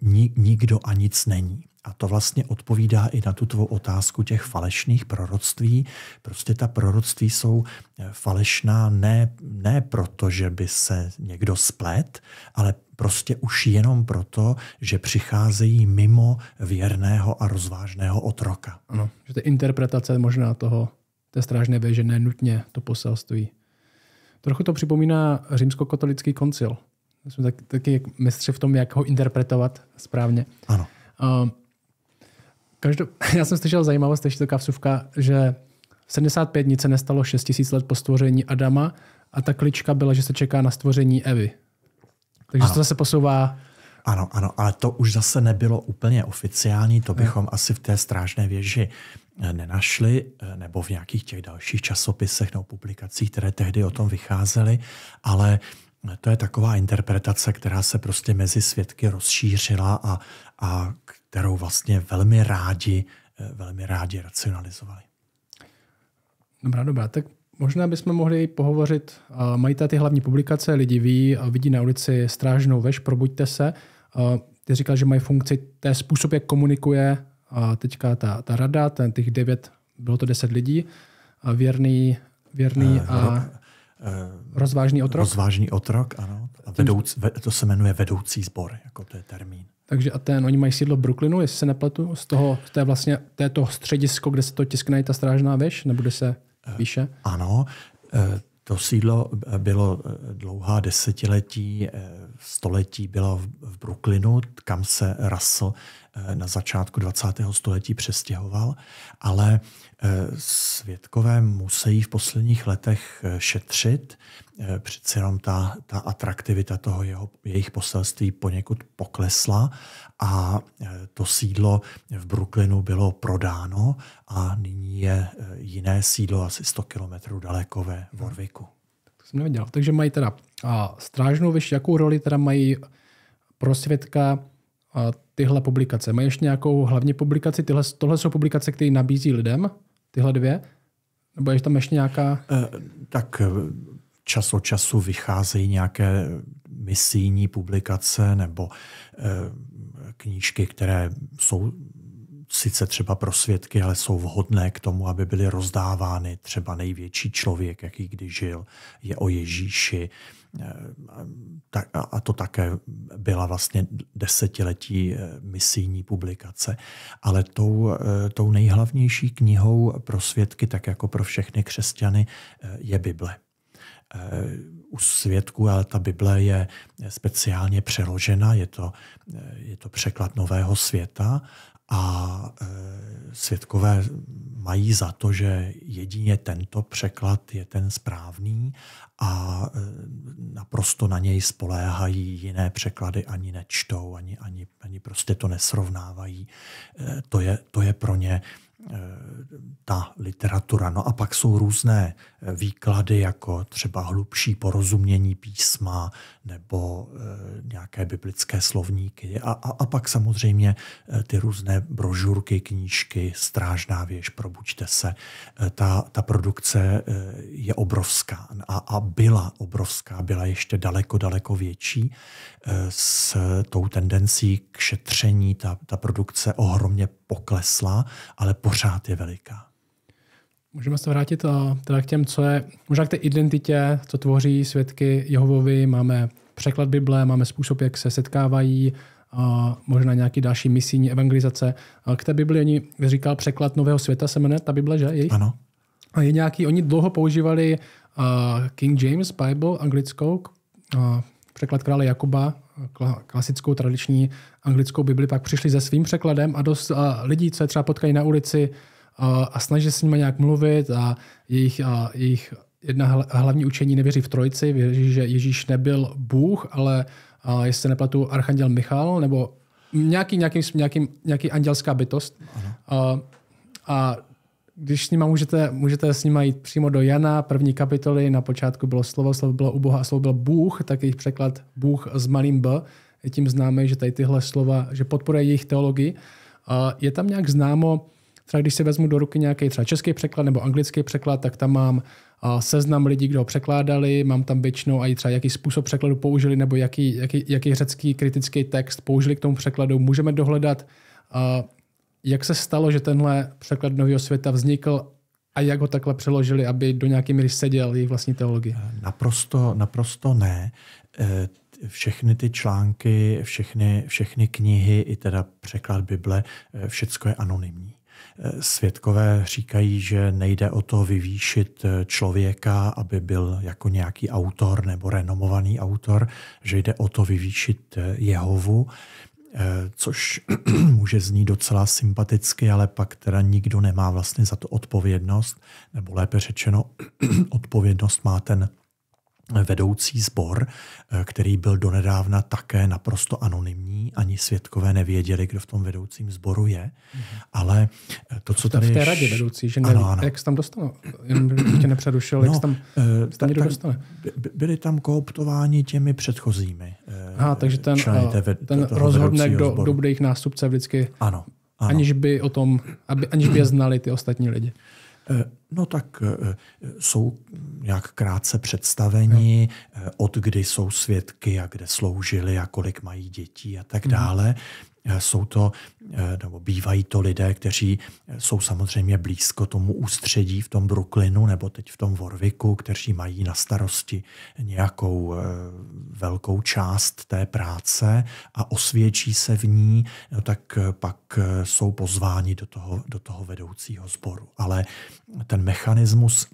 Speaker 2: ni, nikdo a nic není. A to vlastně odpovídá i na tu tvou otázku těch falešných proroctví. Prostě ta proroctví jsou eh, falešná ne, ne proto, že by se někdo splet, ale prostě už jenom proto, že přicházejí mimo věrného a rozvážného otroka.
Speaker 1: Ano, že to interpretace možná toho, té strážné věže, nenutně to poselství. Trochu to připomíná římskokatolický koncil. Jsme tak, taky mistři v tom, jak ho interpretovat správně. Ano. Uh, Každou, (laughs) já jsem slyšel zajímavost, ještě taková vsuvka, že 75 nic se nestalo 6000 let po stvoření Adama a ta klička
Speaker 2: byla, že se čeká na stvoření Evy. Takže ano. to zase posouvá ano, ano, ale to už zase nebylo úplně oficiální, to bychom ne. asi v té strážné věži eh, nenašli, eh, nebo v nějakých těch dalších časopisech nebo publikacích, které tehdy o tom vycházely, ale eh, to je taková interpretace, která se prostě mezi svědky rozšířila a, a k kterou vlastně velmi rádi, eh, velmi rádi racionalizovali.
Speaker 1: Dobrá, dobrá. Tak možná bychom mohli pohovořit. Mají tady ty hlavní publikace, lidi ví, vidí na ulici strážnou veš, probuďte se. Ty říkal, že mají funkci, to je způsob, jak komunikuje teďka ta, ta rada, ten, těch devět, bylo to deset lidí, věrný, věrný eh, a eh,
Speaker 2: rozvážný otrok. Rozvážný otrok, ano. A vedouc, to se jmenuje vedoucí sbor, jako to je termín.
Speaker 1: Takže a ten, oni mají sídlo v Brooklynu, jestli se nepletu, z toho, z té vlastně to, je to středisko, kde se to tiskne ta strážná věž, nebude kde se eh,
Speaker 2: píše? Ano, eh, to sídlo eh, bylo dlouhá desetiletí, století bylo v Brooklynu, kam se Russell na začátku 20. století přestěhoval, ale světkové musí v posledních letech šetřit Eh, přece jenom ta, ta atraktivita toho jeho, jejich poselství poněkud poklesla a eh, to sídlo v Brooklynu bylo prodáno a nyní je eh, jiné sídlo asi 100 kilometrů daleko ve mhm. Warwicku.
Speaker 1: Tak to jsem nevěděl. Takže mají teda a strážnou vyšší, jakou roli teda mají prosvědka a tyhle publikace? Mají ještě nějakou hlavní publikaci? Tyhle, tohle jsou publikace, které nabízí lidem, tyhle dvě?
Speaker 2: Nebo je tam ještě nějaká? tak čas od času vycházejí nějaké misijní publikace nebo eh, knížky, které jsou sice třeba pro svědky, ale jsou vhodné k tomu, aby byly rozdávány. Třeba největší člověk, jaký kdy žil, je o Ježíši. Eh, a to také byla vlastně desetiletí eh, misijní publikace. Ale tou, tou nejhlavnější knihou pro svědky, tak jako pro všechny křesťany, je Bible. Eh, u svědků, ale ta Bible je speciálně přeložena, je to, eh, je to překlad nového světa a eh, svědkové mají za to, že jedině tento překlad je ten správný a naprosto na něj spoléhají jiné překlady, ani nečtou, ani, ani, ani prostě to nesrovnávají. To je, to je pro ně Eh, ta literatura. No a pak jsou různé eh, výklady, jako třeba hlubší porozumění písma nebo eh, nějaké biblické slovníky. A, a, a pak samozřejmě ty různé brožurky, knížky, strážná věž, probuďte se. Ta, ta produkce je obrovská a, a byla obrovská, byla ještě daleko, daleko větší s tou tendencí k šetření. Ta, ta produkce ohromně poklesla, ale pořád je veliká.
Speaker 1: Můžeme se vrátit a, eh, teda k těm, co je, možná k té identitě, co tvoří svědky Jehovovi. Máme překlad Bible, máme způsob, jak se setkávají, a eh, možná nějaký další misijní evangelizace. A eh, k té Bibli, oni říkal překlad Nového světa se jmenuje ta Bible, že? Jejich? Ano. A je nějaký, oni dlouho používali King James Bible anglickou, překlad krále Jakuba klasickou tradiční anglickou Bibli, pak přišli se svým překladem a dost a lidí, co je třeba potkají na ulici a, a snaží se s nimi nějak mluvit a jejich, a jejich jedna hlavní učení nevěří v trojici, věří, že Ježíš nebyl Bůh, ale a, jestli se neplatu archanděl Michal nebo nějaký, nějaký, nějaký, nějaký andělská bytost. A, a když s nima můžete, můžete s nima jít přímo do Jana, první kapitoly, na počátku bylo slovo, slovo bylo u Boha a slovo byl Bůh, tak jejich překlad Bůh s malým B, je tím známe, že tady tyhle slova, že podporuje jejich teologii. Je tam nějak známo, třeba když si vezmu do ruky nějaký třeba český překlad nebo anglický překlad, tak tam mám seznam lidí, kdo ho překládali, mám tam většinou i třeba jaký způsob překladu použili nebo jaký, jaký, jaký řecký kritický text použili k tomu překladu. Můžeme dohledat jak se stalo, že tenhle překlad nového světa vznikl a jak ho takhle přeložili, aby do nějaké míry seděl jejich vlastní teologii? Eh,
Speaker 2: naprosto, naprosto ne. Eh, všechny ty články, všechny, všechny knihy i teda překlad Bible, eh, všecko je anonymní. Svědkové říkají, že nejde o to vyvýšit člověka, aby byl jako nějaký autor nebo renomovaný autor, že jde o to vyvýšit Jehovu. Eh, což (clears throat) může znít docela sympaticky, ale pak teda nikdo nemá vlastně za to odpovědnost, nebo lépe řečeno, (clears throat) odpovědnost má ten vedoucí sbor, eh, který byl donedávna také naprosto anonymní, ani svědkové nevěděli, kdo v tom vedoucím sboru je, mm-hmm. ale eh, to, co tady... V té radě vedoucí, že neví, ano, ano.
Speaker 1: jak se tam dostal, jenom tě nepřerušil, no, eh, jak tam, uh, tam někdo dostane.
Speaker 2: Byli tam kooptováni těmi předchozími Aha, takže ten, té, ten rozhodne, kdo, kdo
Speaker 1: bude nástupce vždycky, ano, ano. aniž by o tom, aby, aniž by je znali ty ostatní lidi.
Speaker 2: Eh, no tak eh, eh, jsou nějak krátce představeni, od kdy jsou svědky a kde sloužili a kolik mají dětí a tak mhm. dále. Eh, jsou to, eh, nebo bývají to lidé, kteří eh, jsou samozřejmě blízko tomu ústředí v tom Brooklynu nebo teď v tom Warwicku, kteří mají na starosti nějakou velkou část té práce a osvědčí se v ní, no tak pak jsou pozváni do toho, do toho vedoucího sboru. Ale ten mechanismus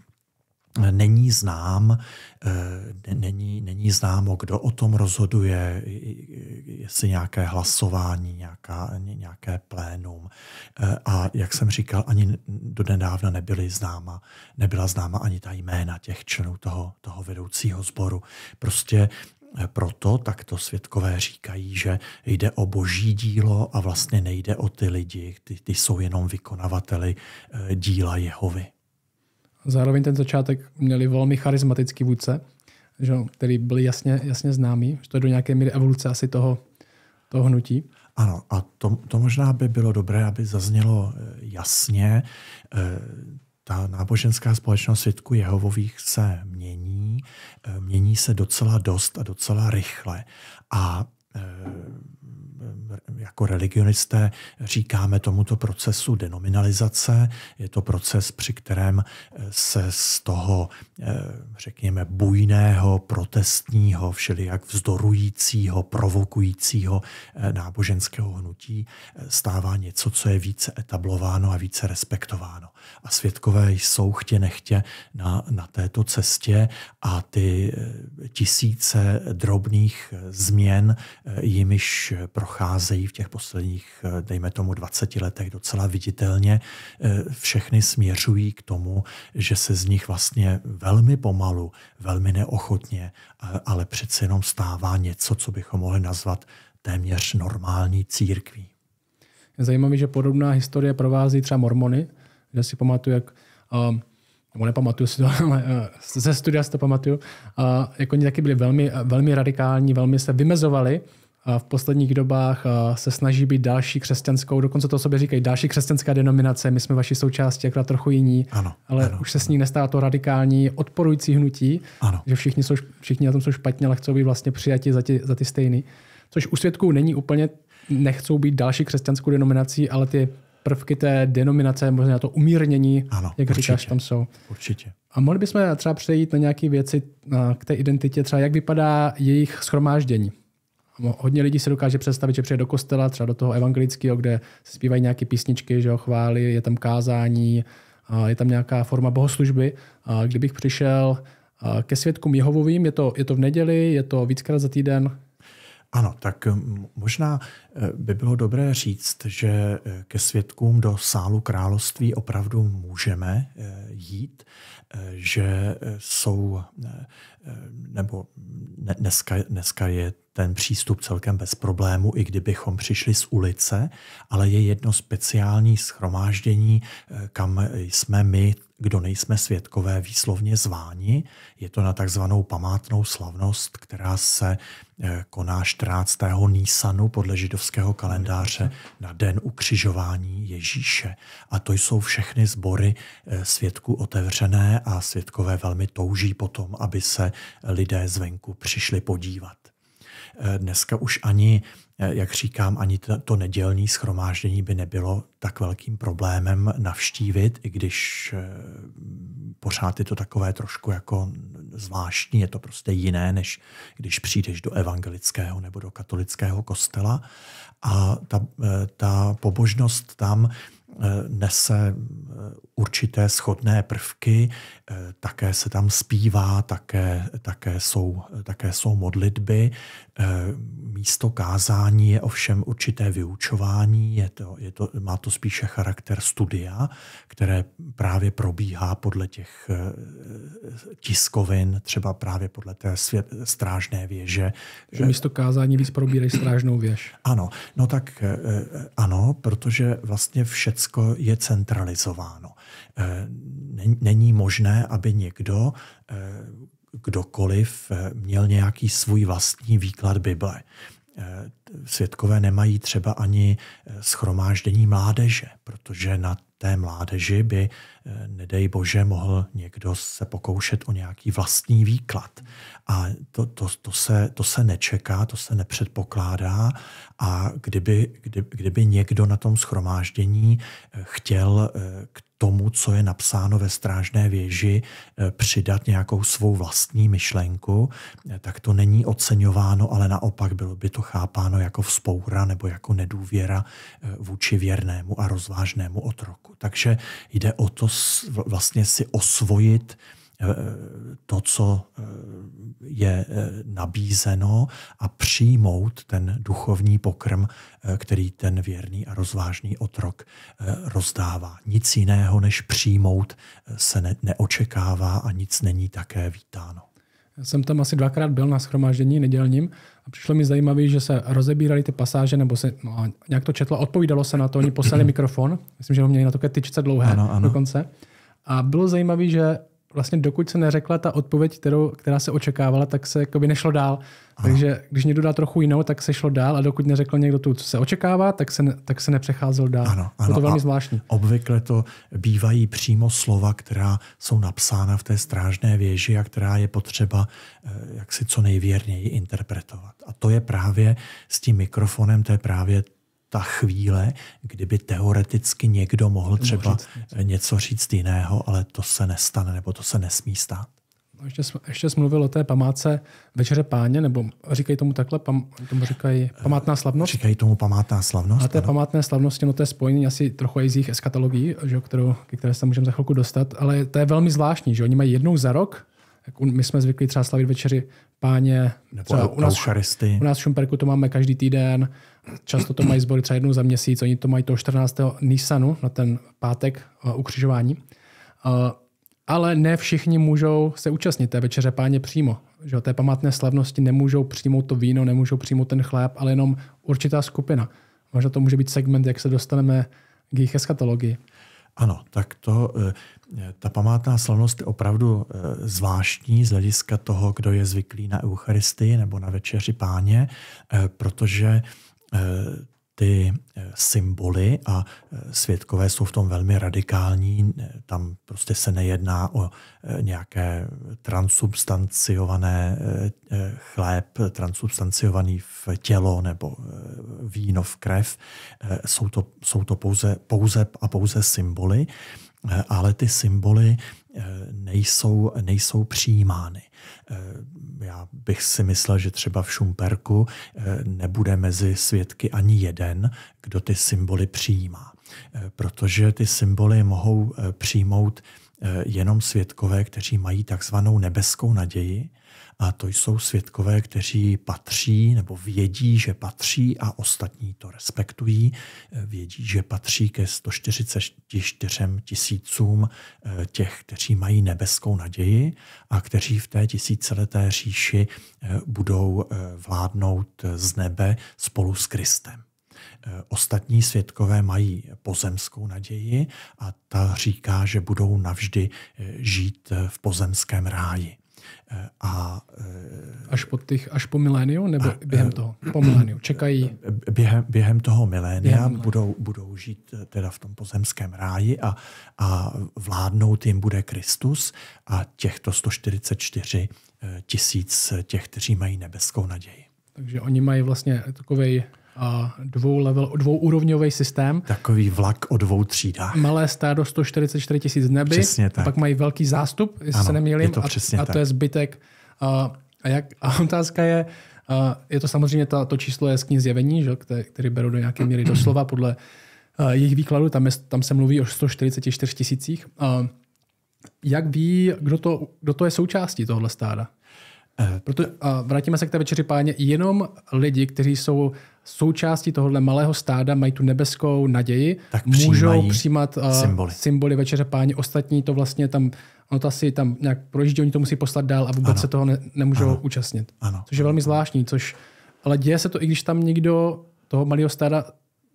Speaker 2: není znám, eh, není, není známo, kdo o tom rozhoduje, jestli nějaké hlasování, nějaká, nějaké plénum. Eh, a jak jsem říkal, ani do nedávna nebyly známa, nebyla známa ani ta jména těch členů toho, toho vedoucího sboru. Prostě eh, proto takto světkové říkají, že jde o boží dílo a vlastně nejde o ty lidi, ty, ty jsou jenom vykonavateli díla Jehovy.
Speaker 1: Zároveň ten začátek měli velmi charismatický vůdce, že, který byl jasně, jasně známý, že to je do nějaké míry evoluce asi toho, toho hnutí. Ano,
Speaker 2: a to, to možná by bylo dobré, aby zaznělo eh, jasně. Eh, ta náboženská společnost svědků Jehovových se mění, eh, mění se docela dost a docela rychle. A jako religionisté říkáme tomuto procesu denominalizace. Je to proces, při kterém e, se z toho, e, řekněme, bujného, protestního, všelijak vzdorujícího, provokujícího e, náboženského hnutí stává něco, co je více etablováno a více respektováno. A světkové jsou chtě nechtě na, na této cestě a ty tisíce drobných změn, jimiž prochází procházejí v těch posledních, eh, dejme tomu, 20 letech docela viditelně, eh, všechny směřují k tomu, že se z nich vlastně velmi pomalu, velmi neochotně, ale přece jenom stává něco, co bychom mohli nazvat téměř normální církví.
Speaker 1: zajímavé, že podobná historie provází třeba mormony, kde si pamatuju, jak um, nebo nepamatuju si to, (laughs) ale eh, ze studia si to pamatuju, jako oni taky byli velmi, velmi radikální, velmi se vymezovali v posledních dobách se snaží být další křesťanskou, dokonce to sobě říkají další křesťanská denominace, my jsme vaši součástí, akorát trochu jiní, ano, ale ano, už se s ní nestává to radikální odporující hnutí, ano. že všichni, jsou, všichni na tom jsou špatně, ale chcou být vlastně přijati za ty, za ty stejný. Což u svědků není úplně, nechcou být další křesťanskou denominací, ale ty prvky té denominace, možná to umírnění, ano, jak určitě, říkáš, tam jsou. Určitě. A mohli bychom třeba přejít na nějaké věci k té identitě, třeba jak vypadá jejich schromáždění hodně lidí se dokáže představit, že přijde do kostela, třeba do toho evangelického, kde se zpívají nějaké písničky, že ho chválí, je tam kázání, je tam nějaká forma bohoslužby. Kdybych přišel ke svědkům Jehovovým, je to, je to v
Speaker 2: neděli, je to víckrát za týden, ano, tak možná e, by bylo dobré říct, že e, ke svědkům do sálu království opravdu můžeme e, jít, že jsou, nebo dneska, dneska je ten přístup celkem bez problému, i kdybychom přišli z ulice, ale je jedno speciální schromáždění, kam jsme my kdo nejsme svědkové výslovně zváni. Je to na takzvanou památnou slavnost, která se eh, koná 14. Nísanu podle židovského kalendáře na den ukřižování Ježíše. A to jsou všechny sbory eh, svědků otevřené a svědkové velmi touží potom, aby se lidé zvenku přišli podívat. Eh, dneska už ani Eh, jak říkám, ani to nedělní schromáždění by nebylo tak velkým problémem navštívit, i když eh, pořád je to takové trošku jako zvláštní, je to prostě jiné, než když přijdeš do evangelického nebo do katolického kostela. A ta, eh, ta pobožnost tam nese určité schodné prvky, eh, také se tam zpívá, také, také, jsou, také jsou modlitby. Eh, místo kázání je ovšem určité vyučování, je to, je to, má to spíše charakter studia, které právě probíhá podle těch eh, tiskovin, třeba právě podle té svět, strážné věže. Že místo kázání víc probírají strážnou věž. Ano, no tak ano, protože vlastně všecko je centralizováno. Eh, není možné, aby někdo, eh, kdokoliv, eh, měl nějaký svůj vlastní výklad Bible. Světkové nemají třeba ani schromáždění mládeže, protože na té mládeži by, nedej bože, mohl někdo se pokoušet o nějaký vlastní výklad. A to, to, to, se, to se nečeká, to se nepředpokládá a kdyby, kdy, kdyby někdo na tom schromáždění chtěl k tomu, co je napsáno ve strážné věži, e, přidat nějakou svou vlastní myšlenku, e, tak to není oceňováno, ale naopak bylo by to chápáno jako vzpoura nebo jako nedůvěra e, vůči věrnému a rozvážnému otroku. Takže jde o to vlastně si osvojit Eh, to, co eh, je eh, nabízeno a přijmout ten duchovní pokrm, který ten věrný a rozvážný otrok rozdává. Nic jiného než přijmout se neočekává a nic není také vítáno. Já jsem tam asi dvakrát byl
Speaker 1: na schromáždění nedělním a přišlo mi zajímavé, že se rozebírali ty pasáže, nebo se no, nějak to četlo, odpovídalo se na to, oni poslali mikrofon, myslím, že ho měli na takové tyčce dlouhé ano, ano. dokonce. A bylo zajímavé, že vlastně dokud se neřekla ta odpověď, kterou, která se očekávala, tak se jakoby nešlo dál. Aha. Takže když někdo dá trochu jinou, tak se šlo dál a dokud neřekl někdo tu, co se očekává, tak se, tak se nepřecházel dál. Ano, ano, Bylo to velmi
Speaker 2: zvláštní. Obvykle to bývají přímo slova, která jsou napsána v té strážné věži a která je potřeba eh, jak si co nejvěrněji interpretovat. A to je právě s tím mikrofonem, to je právě ta chvíle, kdyby teoreticky někdo mohl třeba něco říct jiného, ale to se nestane nebo to se nesmí stát.
Speaker 1: No, ještě, ještě jsi mluvil o té památce Večeře páně, nebo říkají tomu takhle, pam, tomu říkají eh, památná slavnost?
Speaker 2: Říkají tomu památná slavnost. A
Speaker 1: té ano. památné slavnosti, no to je spojení asi trochu i z jejich eskatologií, že, kterou, které se můžeme za chvilku dostat, ale to je velmi zvláštní, že oni mají jednou za rok, jak my jsme zvyklí třeba slavit večeři páně, nebo u, nás, u nás v Šumperku to máme každý týden, Často to mají sbory třeba jednou za měsíc, oni to mají toho 14. Nissanu na ten pátek eh, ukřižování. Eh, ale ne všichni můžou se účastnit té večeře páně přímo. Že té památné slavnosti nemůžou přijmout to víno, nemůžou přijmout ten chléb, ale jenom určitá skupina. Možná to
Speaker 2: může být segment, jak se dostaneme k jejich eschatologii. Ano, tak to, eh, ta památná slavnost je opravdu zvláštní z hlediska toho, kdo je zvyklý na Eucharistii nebo na večeři páně, protože Eh, ty eh, symboly a eh, světkové jsou v tom velmi radikální. Tam prostě se nejedná o nějaké transubstanciované chléb, transubstanciovaný v tělo nebo víno v krev. Jsou to, jsou to pouze, pouze a pouze symboly, ale ty symboly Eh, nejsou, nejsou přijímány. Eh, já bych si myslel, že třeba v Šumperku eh, nebude mezi svědky ani jeden, kdo ty symboly přijímá. Protože ty symboly mohou přijmout jenom svědkové, kteří mají takzvanou nebeskou naději, a to jsou svědkové, kteří patří nebo vědí, že patří a ostatní to respektují. Vědí, že patří ke 144 tisícům eh, těch, kteří mají nebeskou naději a kteří v té tisíceleté říši eh, budou eh, vládnout z nebe spolu s Kristem. Ostatní světkové mají pozemskou naději a ta říká, že budou navždy žít v pozemském ráji. A, až, po těch, až po miléniu nebo a, během eh, toho? Po miléniu. Čekají? Eh, během, během toho milénia během budou, budou žít eh, teda v tom pozemském ráji a, a vládnout jim bude Kristus a těchto 144 tisíc těch, kteří mají nebeskou naději.
Speaker 1: Takže oni mají vlastně takovej dvou level, dvouúrovňový systém.
Speaker 2: Takový vlak o dvou třídách.
Speaker 1: Malé stádo 144 tisíc neby Přesně tak. A pak mají velký zástup, jestli ano, se nemýlím. to a, a to je zbytek. A, a, jak, a otázka je, a je to samozřejmě to, to číslo je z knih zjevení, že, který, který berou do nějaké míry doslova podle jejich výkladu. Tam, je, tam se mluví o 144 tisících. Jak ví, kdo to, kdo to je součástí tohle stáda? Eh, proto, a vrátíme se k té večeři páně. Jenom lidi, kteří jsou součástí tohohle malého stáda, mají tu nebeskou naději, tak můžou přijímat eh, symboly. symboly večeře páně. Ostatní to vlastně tam, ono to asi tam nějak projíždí, oni to musí poslat dál a vůbec ano. se toho ne, nemůžou ano. účastnit. Ano. Což je velmi zvláštní, což, ale děje se to, i když tam nikdo toho malého stáda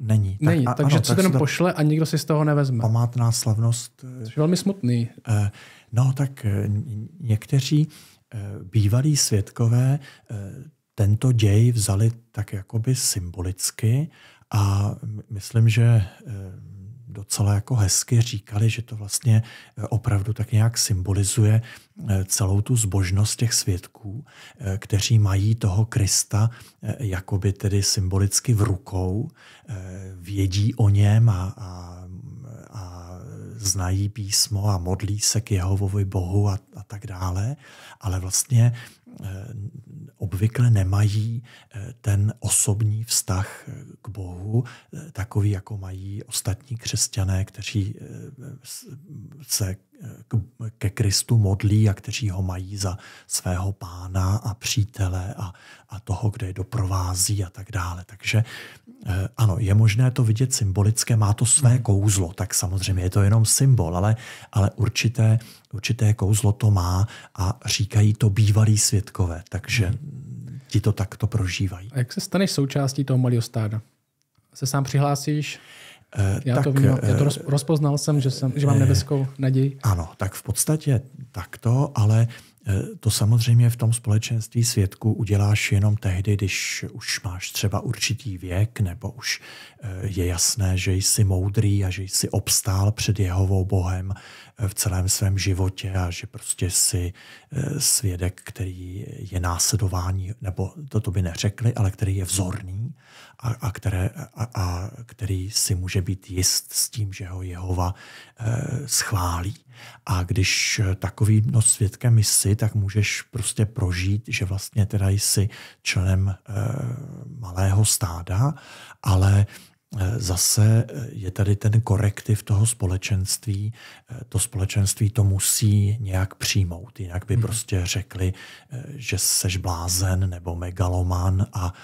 Speaker 1: Není. Tak, Není, a, takže co tak ten to...
Speaker 2: pošle a nikdo si z toho nevezme. Památná slavnost. Eh, což je velmi smutný. Uh, no tak někteří Eh, bývalí světkové eh, tento děj vzali tak jakoby symbolicky a myslím, že eh, docela jako hezky říkali, že to vlastně opravdu tak nějak symbolizuje celou tu zbožnost těch svědků, kteří mají toho Krista jakoby tedy symbolicky v rukou, vědí o něm a, a znají písmo a modlí se k Jehovovi Bohu a, a tak dále, ale vlastně eh, obvykle nemají eh, ten osobní vztah eh, k Bohu, eh, takový, jako mají ostatní křesťané, kteří se ke Kristu modlí a kteří ho mají za svého pána a přítele a, a toho, kde je doprovází a tak dále. Takže ano, je možné to vidět symbolické, má to své hmm. kouzlo, tak samozřejmě je to jenom symbol, ale, ale určité určité kouzlo to má a říkají to bývalí světkové, takže hmm. ti to takto prožívají.
Speaker 1: A jak se staneš součástí toho malého stáda? Se sám přihlásíš? Eh, já tak, to vím, já to eh, rozpoznal jsem, že, jsem, že mám eh, nebeskou
Speaker 2: naději. Ano, tak v podstatě takto, ale to samozřejmě v tom společenství světku uděláš jenom tehdy, když už máš třeba určitý věk, nebo už je jasné, že jsi moudrý a že jsi obstál před Jehovou Bohem, v celém svém životě a že prostě si eh, svědek, který je následování, nebo to, to by neřekli, ale který je vzorný a, a, které, a, a který si může být jist s tím, že ho Jehova eh, schválí. A když eh, takový no, svědkem jsi, tak můžeš prostě prožít, že vlastně teda jsi členem e, malého stáda, ale Eh, zase eh, je tady ten korektiv toho společenství. Eh, to společenství to musí nějak přijmout. Jinak by hmm. prostě řekli, že seš blázen nebo megaloman a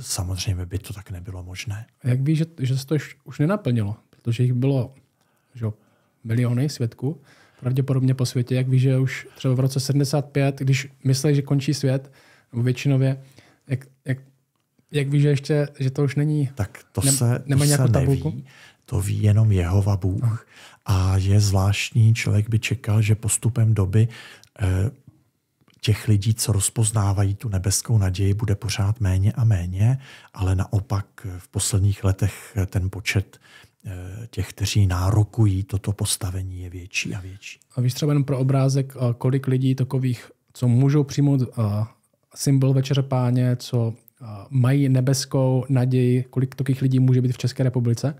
Speaker 2: samozřejmě by to tak nebylo možné. A jak víš, že,
Speaker 1: že se to už nenaplnilo? Protože jich bylo že, miliony svědků, pravděpodobně po světě. Jak víš, že už třeba v roce 75, když mysleli, že končí svět, většinově, jak, jak jak víš, že ještě, že to už není?
Speaker 2: Tak to ne, se, nemá to nějakou se tabulku? neví. To ví jenom Jehova Bůh. Aha. A je zvláštní, člověk by čekal, že postupem doby eh, těch lidí, co rozpoznávají tu nebeskou naději, bude pořád méně a méně, ale naopak v posledních letech ten počet eh, těch, kteří nárokují toto postavení, je větší a větší.
Speaker 1: A víš třeba jenom pro obrázek, eh, kolik lidí takových, co můžou přijmout eh, symbol Večeře páně, co mají nebeskou naději, kolik takových lidí může být v České
Speaker 2: republice?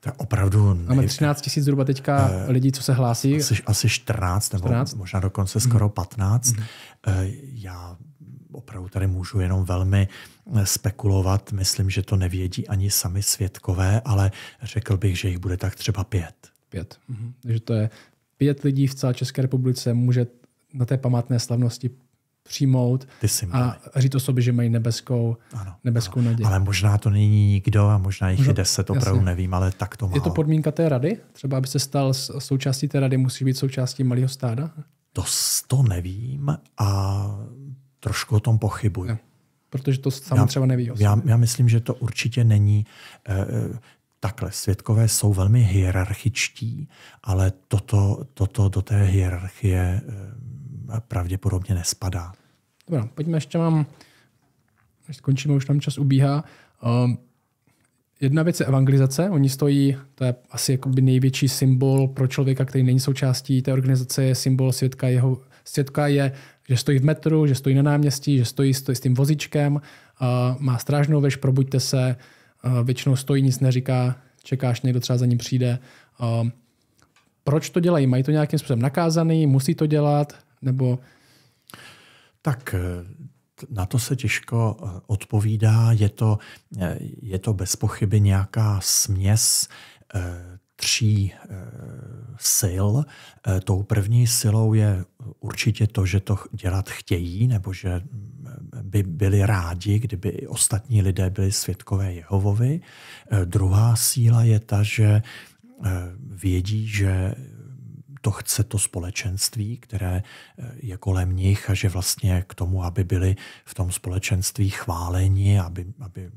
Speaker 2: To je opravdu... Nej... Máme 13 tisíc zhruba teďka uh, lidí, co se hlásí. Asi, asi 14, nebo 14? možná dokonce skoro 15. Mm. Uh, já opravdu tady můžu jenom velmi eh, spekulovat. Myslím, že to nevědí ani sami svědkové, ale řekl bych, že jich bude tak třeba pět. Pět. Mhm. Takže to je pět
Speaker 1: lidí v celé České republice může na té památné slavnosti přijmout a říct o sobě, že mají nebeskou, ano, nebeskou ano. naději. Ale možná
Speaker 2: to není nikdo a možná jich no, je deset, opravdu jasně. nevím, ale tak to má. Je to
Speaker 1: podmínka té rady? Třeba, aby se stal součástí té rady, musí být součástí malého stáda?
Speaker 2: To, to nevím a trošku o tom pochybuji. Ne,
Speaker 1: protože to sám třeba neví. Já, já
Speaker 2: myslím, že to určitě není. e, takhle, světkové jsou velmi hierarchičtí, ale toto, toto do té hierarchie eh, pravděpodobně nespadá.
Speaker 1: Dobrá, pojďme ještě mám, až skončíme, už tam čas ubíhá. Um, jedna věc je evangelizace, oni stojí, to je asi jakoby největší symbol pro člověka, který není součástí té organizace, je symbol světka jeho, světka je, že stojí v metru, že stojí na náměstí, že stojí, stojí s tím vozičkem, uh, má strážnou věž, probuďte se, uh, většinou stojí, nic neříká, čekáš, někdo třeba za ním přijde. Uh, proč to dělají? Mají to nějakým způsobem nakázaný, musí to dělat, nebo...
Speaker 2: Tak eh, na to se těžko eh, odpovídá. Je to, eh, je to bez pochyby nějaká směs tří sil. Tou první silou je určitě to, že to dělat chtějí, nebo že mm, by byli rádi, kdyby i ostatní lidé byli světkové Jehovovi. Druhá síla je ta, že vědí, že to chce to společenství, které eh, je kolem nich a že vlastně k tomu, aby byli v tom společenství chváleni, aby, aby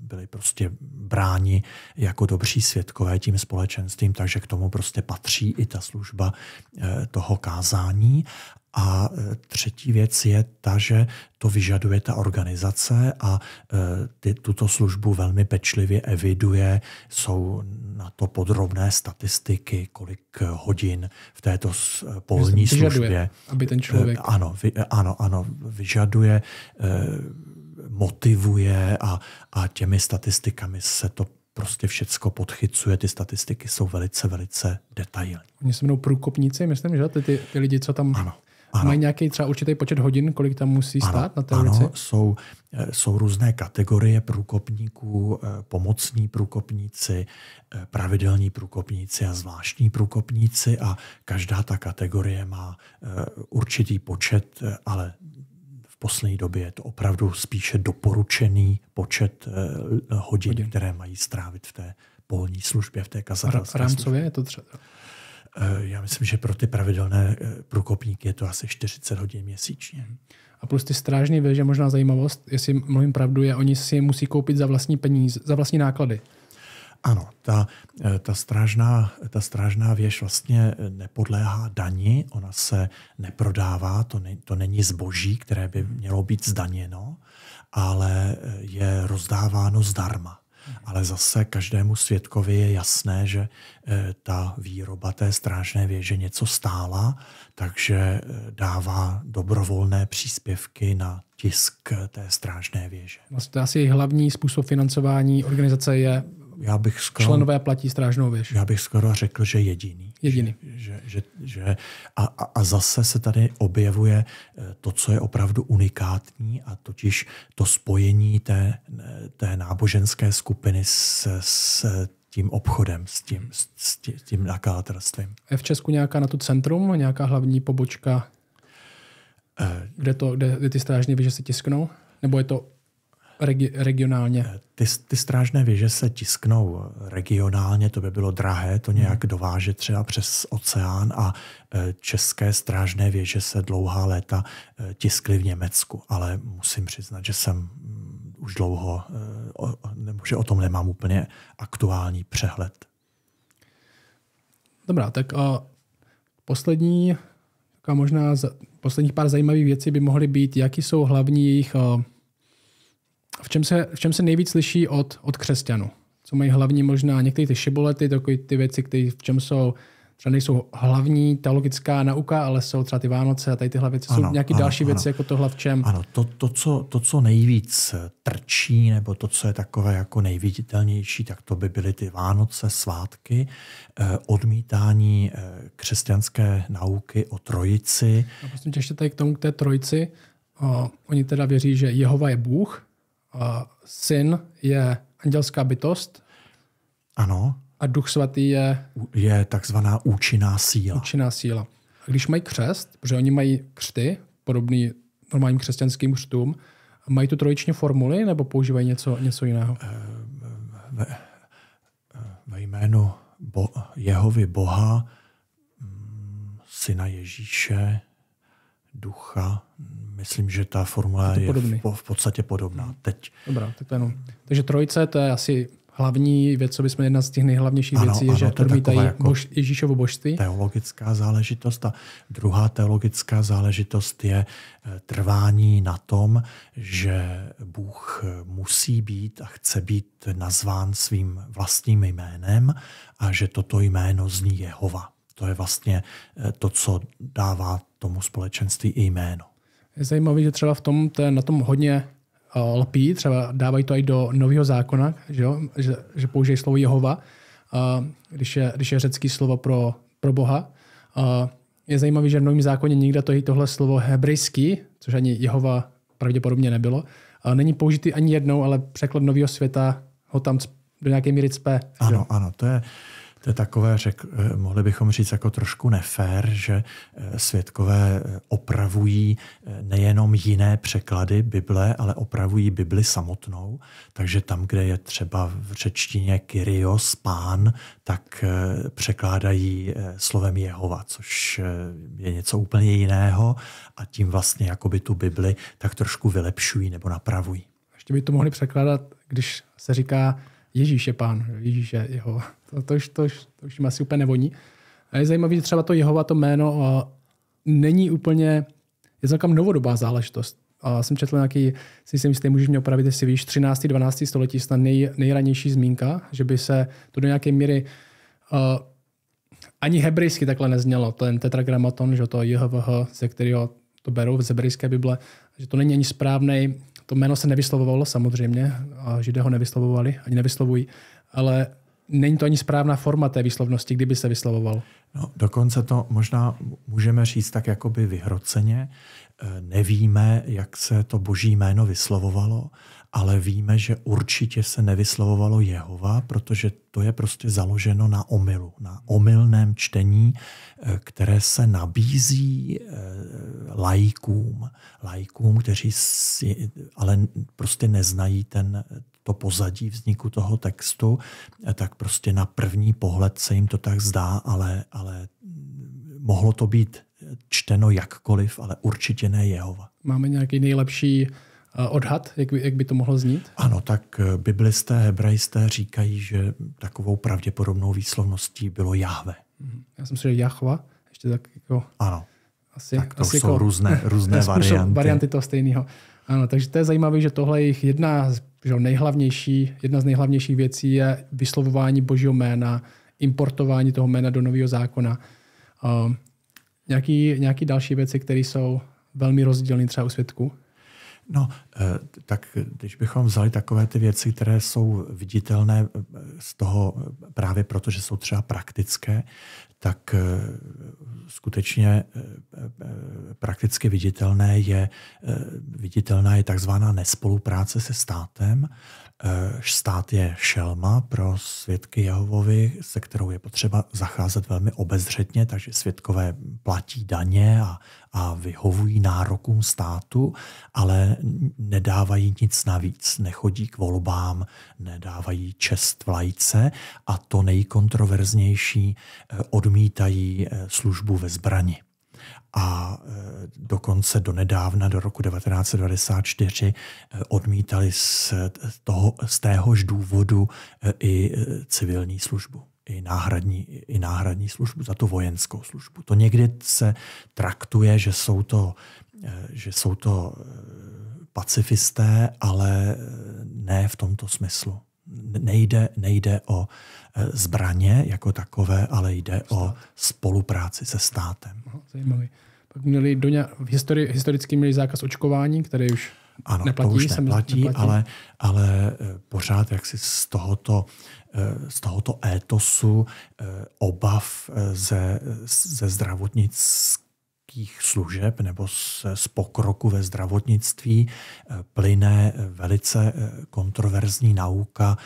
Speaker 2: byli prostě bráni jako dobří světkové tím společenstvím, takže k tomu prostě patří i ta služba eh, toho kázání. A e, třetí věc je ta, že to vyžaduje ta organizace a e, ty, tuto službu velmi pečlivě eviduje. Jsou na to podrobné statistiky, kolik e, hodin v této polní vyžaduje, službě. Aby ten člověk... Ano, vy, ano, ano, vyžaduje, motivuje a, a těmi statistikami se to prostě všecko podchycuje, ty statistiky jsou velice, velice detailní.
Speaker 1: Oni se mnou průkopníci, myslím, že ty, ty lidi, co tam ano. Ano. Mají nějaký třeba určitý počet hodin, kolik tam musí ano, stát na té ano,
Speaker 2: Jsou, eh, jsou různé kategorie průkopníků, eh, pomocní průkopníci, eh, pravidelní průkopníci a zvláštní průkopníci a každá ta kategorie má určitý počet, ale v poslední době je to opravdu spíše doporučený počet hodin, hodin. které mají strávit v té polní službě, v té kazatelské Rámcově je to třeba Eh, já myslím, že pro ty pravidelné eh, průkopníky je to asi 40 hodin měsíčně.
Speaker 1: A plus ty strážní věže, možná zajímavost, jestli mluvím pravdu, je, oni si je musí koupit za vlastní peníze, za vlastní náklady.
Speaker 2: Ano, ta, eh, ta, strážná, ta strážná věž vlastně nepodléhá dani, ona se neprodává, to, ne, to není zboží, které by mělo být zdaněno, ale je rozdáváno zdarma ale zase každému svědkovi je jasné, že eh, ta výroba té strážné věže něco stála, takže eh, dává dobrovolné příspěvky na tisk té strážné věže.
Speaker 1: Vlastně asi hlavní způsob financování organizace je
Speaker 2: já bych skoro, Členové platí strážnou věž. Já bych skoro řekl, že jediný. Jediný. Že, že, že, a, a zase se tady objevuje eh, to, co je opravdu unikátní, a totiž to spojení té, té náboženské skupiny s, s tím obchodem, s tím, s tím, s tím nakladatelstvím.
Speaker 1: Je v Česku nějaká na to centrum, nějaká hlavní pobočka, eh, kde, to, kde ty strážní věže se tisknou? Nebo je to Regi- regionálně. Eh,
Speaker 2: ty, ty strážné věže se tisknou regionálně, to by bylo drahé, to hmm. nějak hmm. dovážet třeba přes oceán a eh, české strážné věže se dlouhá léta eh, tiskly v Německu, ale musím přiznat, že jsem mm, už dlouho, nebo že o tom nemám úplně aktuální přehled. Dobrá, tak a poslední,
Speaker 1: možná z, posledních pár zajímavých věcí by mohly být, jaký jsou hlavní jejich v čem se, v čem se nejvíc liší od, od křesťanů? Co mají hlavní možná některé ty šibolety, takové ty věci, které v čem jsou třeba nejsou hlavní teologická nauka, ale jsou třeba ty Vánoce a tady tyhle věci. Ano, jsou nějaké další ano. věci, jako
Speaker 2: tohle v čem? Ano, to, to, co, to, co nejvíc trčí, nebo to, co je takové jako nejviditelnější, tak to by byly ty Vánoce, svátky, eh, odmítání eh, křesťanské nauky o trojici. A prosím tě, ještě tady k tomu k té trojici. oni teda věří,
Speaker 1: že Jehova je Bůh, syn je andělská bytost. Ano. A duch svatý je...
Speaker 2: Je takzvaná účinná síla.
Speaker 1: Účinná síla. A když mají křest, protože oni mají křty, podobný normálním křesťanským křtům, mají tu trojiční formuli nebo používají něco, něco jiného? Eh,
Speaker 2: ve, eh, ve jménu bo, Jehovy Boha, mm, syna Ježíše, ducha. Myslím, že ta formula je, je v, v podstatě podobná mhm. teď.
Speaker 1: Dobrá, tak to Takže trojice, to je asi hlavní věc, co bychom jedna z těch nejhlavnějších ano, věcí, je, ano, že odmítají jako bož,
Speaker 2: Ježíšovo božství. Teologická záležitost a druhá teologická záležitost je eh, trvání na tom, že Bůh musí být a chce být nazván svým vlastním jménem a že toto jméno zní Jehova. To je vlastně eh, to, co dává tomu společenství i jméno.
Speaker 1: Je zajímavé, že třeba v tom, to je na tom hodně eh, lpí, třeba dávají to i do nového zákona, že, jo? že, že použijí slovo Jehova, eh, když je, když je řecký slovo pro, pro Boha. Je zajímavé, že v novém zákoně nikde to, tohle slovo hebrejský, což ani Jehova pravděpodobně nebylo, není použitý ani jednou, ale překlad nového světa ho tam do nějaké míry cpe.
Speaker 2: Ano, ano, to je, to je takové, řek, eh, mohli bychom říct, jako trošku nefér, že eh, světkové eh, opravují nejenom jiné překlady Bible, ale opravují Bibli samotnou. Takže tam, kde je třeba v řečtině Kyrios, pán, tak překládají slovem Jehova, což je něco úplně jiného a tím vlastně jakoby tu Bibli tak trošku vylepšují nebo napravují.
Speaker 1: Ještě by to mohli překládat, když se říká Ježíš je pán, Ježíš je Jehova. To, to, to, to už jim asi úplně nevoní. A je zajímavé, že třeba to Jehova, to jméno, a není úplně, je to novodobá záležitost. A jsem četl nějaký, si jsem jistý, můžeš mě opravit, jestli víš, 13. 12. století snad nej, nejranější zmínka, že by se to do nějaké míry uh, ani hebrejsky takhle neznělo, ten tetragramaton, že to JHVH, ze kterého to berou z hebrejské Bible, že to není ani správný to jméno se nevyslovovalo samozřejmě, a židé ho nevyslovovali, ani nevyslovují, ale není to ani správná forma té výslovnosti, kdyby se vyslovoval.
Speaker 2: No, dokonce to možná můžeme říct tak jakoby vyhroceně. E, nevíme, jak se to boží jméno vyslovovalo ale víme, že určitě se nevyslovovalo Jehova, protože to je prostě založeno na omylu, na omylném čtení, eh, které se nabízí eh, lajkům, lajkům, kteří si, ale prostě neznají ten, to pozadí vzniku toho textu, eh, tak prostě na první pohled se jim to tak zdá, ale, ale mohlo to být čteno jakkoliv, ale určitě ne Jehova.
Speaker 1: Máme nějaký nejlepší Eh, odhad, jak by, jak by to mohlo znít?
Speaker 2: Ano, tak eh, biblisté, hebrajisté říkají, že takovou pravděpodobnou výslovností bylo Jahve.
Speaker 1: Mhm. Já jsem si že Jahva, ještě tak jako...
Speaker 2: Ano, asi, tak to asi jsou jako, různé, (laughs) různé (laughs) varianty. varianty
Speaker 1: toho stejného. Ano, takže to je zajímavé, že tohle je jedna z nejhlavnější, jedna z nejhlavnějších věcí je vyslovování božího jména, importování toho jména do nového zákona. Uh,
Speaker 2: nějaký, nějaký další věci, které jsou velmi rozdílné třeba u světku. No, eh, tak když bychom vzali takové ty věci, které jsou viditelné eh, z toho eh, právě proto, že jsou třeba praktické, tak skutečně prakticky viditelné je, viditelná je takzvaná nespolupráce se státem Eh, stát je šelma pro svědky Jehovovy, se kterou je potřeba zacházet velmi obezřetně, takže svědkové platí daně a, a vyhovují nárokům státu, ale nedávají nic navíc, nechodí k volbám, nedávají čest vlajce a to nejkontroverznější eh, odmítají eh, službu ve zbrani a e, dokonce do nedávna, do roku 1994, e, odmítali z, e, toho, z téhož důvodu i civilní službu. I náhradní, I náhradní službu za tu vojenskou službu. To někdy se traktuje, že jsou to, že jsou to pacifisté, ale ne v tomto smyslu. Nejde, nejde o zbraně jako takové, ale jde o spolupráci se státem.
Speaker 1: Zajímavý měli do ně, histori, historicky měli zákaz očkování, který už ano, neplatí, to už neplatí, neplatí. Ale,
Speaker 2: ale eh, pořád jaksi z tohoto, eh, z tohoto étosu eh, obav ze, ze zdravotnických zdravotnických služeb nebo z, z pokroku ve zdravotnictví eh, plyne eh, velice eh, kontroverzní nauka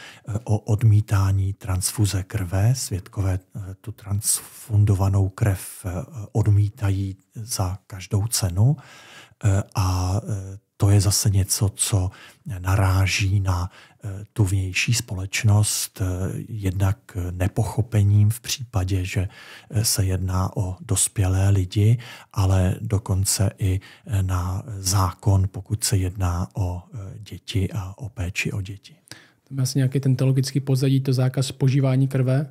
Speaker 2: o odmítání transfuze krve. Světkové tu transfundovanou krev odmítají za každou cenu a to je zase něco, co naráží na tu vnější společnost eh, jednak nepochopením v případě, že eh, se jedná o dospělé lidi, ale dokonce i eh, na zákon, pokud se jedná o děti a o péči o děti.
Speaker 1: To má asi nějaký ten teologický pozadí, to zákaz požívání krve?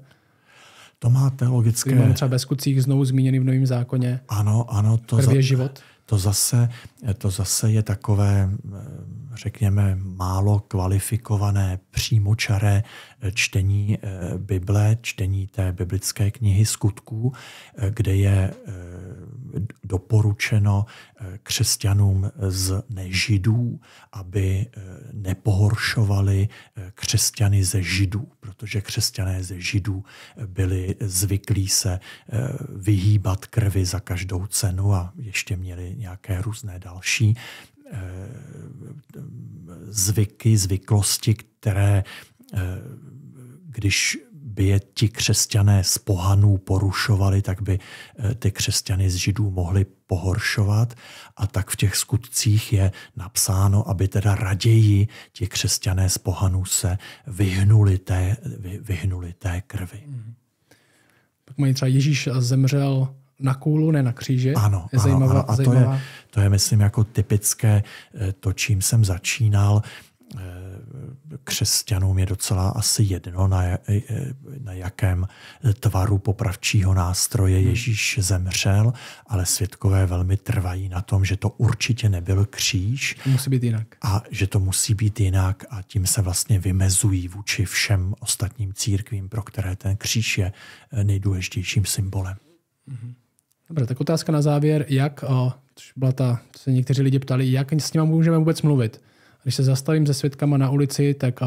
Speaker 1: To má teologické... Mám třeba ve skutcích znovu zmíněný v Novém zákoně.
Speaker 2: Ano, ano. To Krv je za... život. To zase, to zase je takové řekněme, málo kvalifikované přímočaré eh, čtení eh, Bible, čtení té biblické knihy skutků, eh, kde je doporučeno křesťanům z nežidů, aby nepohoršovali křesťany ze židů, protože křesťané ze židů byli zvyklí se vyhýbat krvi za každou cenu a ještě měli nějaké různé další Eh, zvyky, zvyklosti, které eh, když by je ti křesťané z pohanů porušovali, tak by eh, ty křesťany z židů mohli pohoršovat. A tak v těch skutcích je napsáno, aby teda raději ti křesťané z pohanů se vyhnuli té, vyhnuli té krvi. Mm-hmm.
Speaker 1: Pak mají třeba Ježíš zemřel na kůlu, ne na kříže. Ano,
Speaker 2: je zajímavá, ano, ano. a zajímavá. to je, to je, myslím, jako typické eh, to, čím jsem začínal. Eh, křesťanům je docela asi jedno, na, eh, na jakém tvaru popravčího nástroje hmm. Ježíš zemřel, ale světkové velmi trvají na tom, že to určitě nebyl kříž. To musí být jinak. A že to musí být jinak a tím se vlastně vymezují vůči všem ostatním církvím, pro které ten kříž je nejdůležitějším symbolem. Mm-hmm. Dobře, tak otázka
Speaker 1: na závěr, jak, což byla ta, co se někteří lidi ptali, jak s nimi můžeme vůbec mluvit. Když se zastavím se svědkama na ulici, tak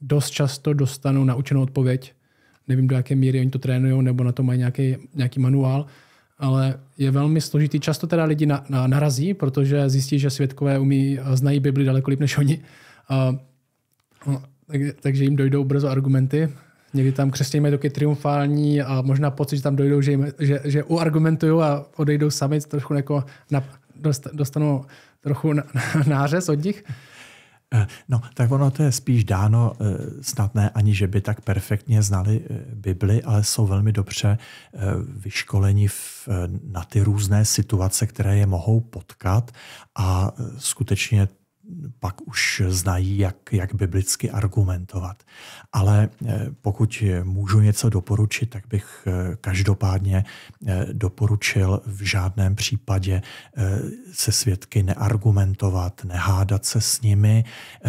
Speaker 1: dost často dostanu naučenou odpověď. Nevím, do jaké míry oni to trénují, nebo na to mají nějaký, nějaký manuál, ale je velmi složitý. Často teda lidi na, na, narazí, protože zjistí, že svědkové umí, znají Bibli daleko líp než oni. A, no, tak, takže jim dojdou brzo argumenty, někdy tam křesťané toky triumfální a možná pocit, že tam dojdou, že, jim, že, že uargumentují a odejdou sami, trošku jako na, dostanou trochu nářez od nich.
Speaker 2: Eh, no, tak ono to je spíš dáno, eh, snad ne ani, že by tak perfektně znali eh, Bibli, ale jsou velmi dobře vyškoleni v, na ty různé situace, které je mohou potkat a skutečně pak už znají, jak, jak biblicky argumentovat. Ale eh, pokud můžu něco doporučit, tak bych eh, každopádně eh, doporučil v žádném případě se svědky neargumentovat, nehádat se s nimi.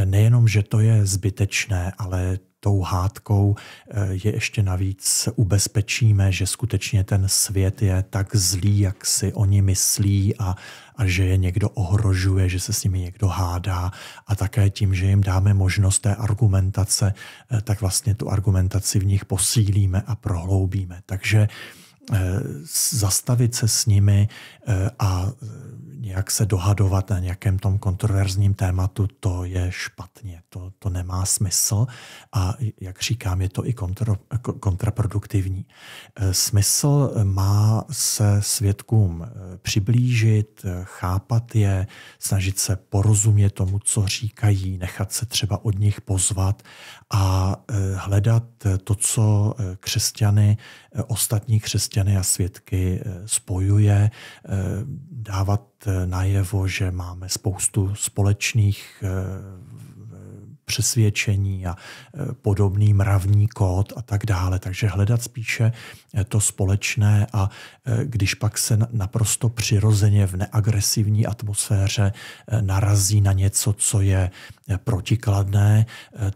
Speaker 2: Nejenom, že to je zbytečné, ale tou hádkou eh, je ještě navíc ubezpečíme, že skutečně ten svět je tak zlý, jak si oni myslí a, a že je někdo ohrožuje, že se s nimi někdo hádá a také tím, že jim dáme možnost té argumentace, eh, tak vlastně tu argumentaci v nich posílíme a prohloubíme. Takže eh, zastavit se s nimi a nějak se dohadovat na nějakém tom kontroverzním tématu, to je špatně, to, to nemá smysl a jak říkám, je to i kontro, kontraproduktivní. E, smysl má se svědkům e, přiblížit, e, chápat je, snažit se porozumět tomu, co říkají, nechat se třeba od nich pozvat a hledat to, co křesťany, ostatní křesťany a svědky spojuje, dávat Eh, najevo, že máme spoustu společných eh, přesvědčení a eh, podobný mravní kód a tak dále. Takže hledat spíše to společné a když pak se naprosto přirozeně v neagresivní atmosféře narazí na něco, co je protikladné,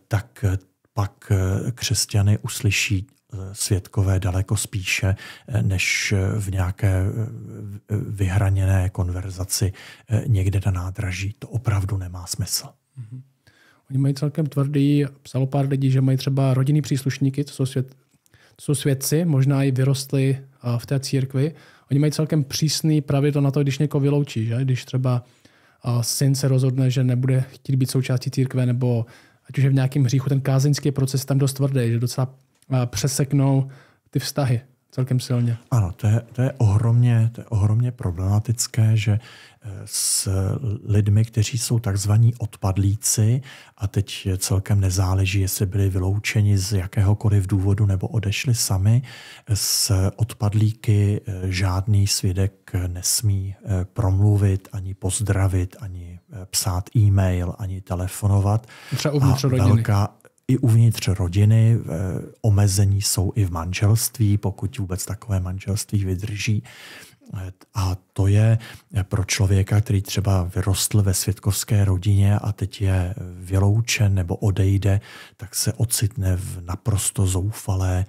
Speaker 2: tak pak křesťany uslyší světkové daleko spíše eh, než eh, v nějaké eh, vyhraněné konverzaci někde na nádraží. To opravdu nemá smysl. Mm-hmm.
Speaker 1: Oni mají celkem tvrdý, psalo pár lidí, že mají třeba rodinný příslušníky, co jsou, svět, co jsou svědci, možná i vyrostli v té církvi. Oni mají celkem přísný pravidlo na to, když někoho vyloučí, že? když třeba syn se rozhodne, že nebude chtít být součástí církve, nebo ať už je v nějakém hříchu, ten kázeňský proces tam dost tvrdý, že docela přeseknou ty vztahy celkem silně.
Speaker 2: Ano, to je, to je, ohromně, to je ohromně problematické, že eh, s lidmi, kteří jsou takzvaní odpadlíci a teď celkem nezáleží, jestli byli vyloučeni z jakéhokoliv důvodu nebo odešli sami, s odpadlíky eh, žádný svědek nesmí eh, promluvit, ani pozdravit, ani psát e-mail, ani telefonovat. Třeba uvnitř rodiny. Velká, i uvnitř rodiny. Eh, omezení jsou i v manželství, pokud vůbec takové manželství vydrží. Eh, a to je eh, pro člověka, který třeba vyrostl ve světkovské rodině a teď je vyloučen nebo odejde, tak se ocitne v naprosto zoufalé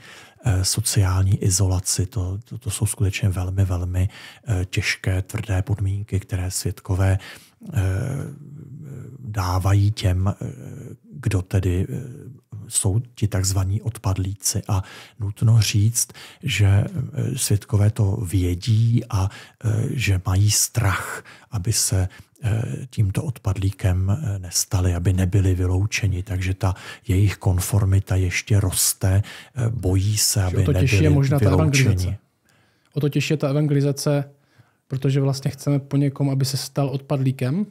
Speaker 2: sociální izolaci. To, to, to jsou skutečně velmi, velmi těžké, tvrdé podmínky, které světkové dávají těm, kdo tedy eh, jsou ti takzvaní odpadlíci. A nutno říct, že eh, světkové to vědí a eh, že mají strach, aby se tímto odpadlíkem nestali, aby nebyli vyloučeni. Takže ta jejich konformita ještě roste, bojí se, aby o to nebyli je možná vyloučeni. Ta
Speaker 1: o to těžší je ta evangelizace, protože vlastně chceme po někom, aby se stal odpadlíkem,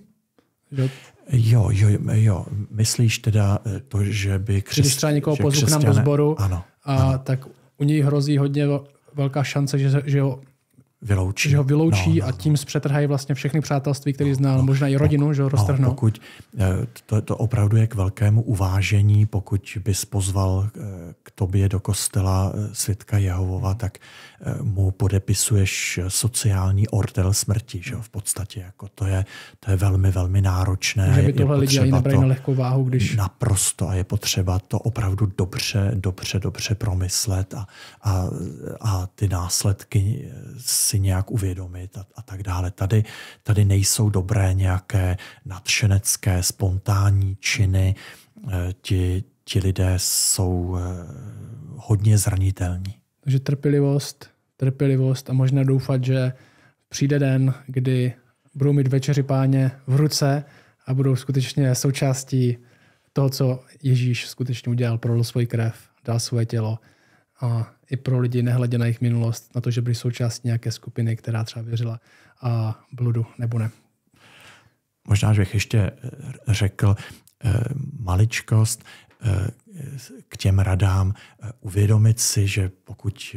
Speaker 2: Jo, jo, jo. Myslíš teda eh, to, že by křesťané... Když třeba někoho pozvu k nám do sboru, ano,
Speaker 1: a ano. tak u něj hrozí hodně velká šance, že, že ho vyloučí. Že ho vyloučí no, no, a no. tím zpřetrhají vlastně všechny přátelství, které no, znal, no, možná i no, rodinu, že ho roztrhnou. No,
Speaker 2: pokud, eh, to, to opravdu je k velkému uvážení, pokud bys pozval eh, k tobě do kostela eh, svědka Jehovova, tak mu podepisuješ sociální ortel smrti, že jo, v podstatě. Jako to, je, to je velmi, velmi náročné. Že by tohle lidi ani nebrali na lehkou váhu, když... Naprosto a je potřeba to opravdu dobře, dobře, dobře promyslet a, a, a ty následky si si nějak uvědomit a, a tak dále. Tady, tady nejsou dobré nějaké nadšenecké, spontánní činy. Eh, ti, ti lidé jsou eh, hodně zranitelní.
Speaker 1: Takže trpělivost, trpělivost a možná doufat, že přijde den, kdy budou mít večeři páně v ruce a budou skutečně součástí toho, co Ježíš skutečně udělal, prolil svůj krev, dal svoje tělo a i pro lidi, nehledě na jejich minulost, na to, že byli součástí nějaké skupiny, která třeba věřila a bludu nebo ne.
Speaker 2: Možná, že bych ještě eh, řekl eh, maličkost eh, k těm radám, uvědomit si, že pokud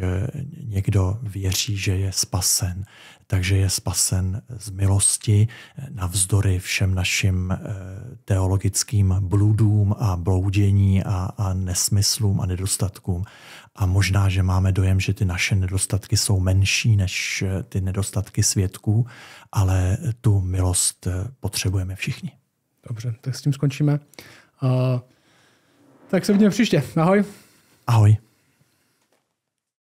Speaker 2: někdo věří, že je spasen, takže je spasen z milosti navzdory všem našim teologickým bludům a bloudění a, a nesmyslům a nedostatkům, a možná, že máme dojem, že ty naše nedostatky jsou menší než eh, ty nedostatky svědků, ale eh, tu milost eh, potřebujeme všichni. Dobře, tak s tím
Speaker 1: skončíme. Uh, tak se vidíme příště. Ahoj.
Speaker 2: Ahoj.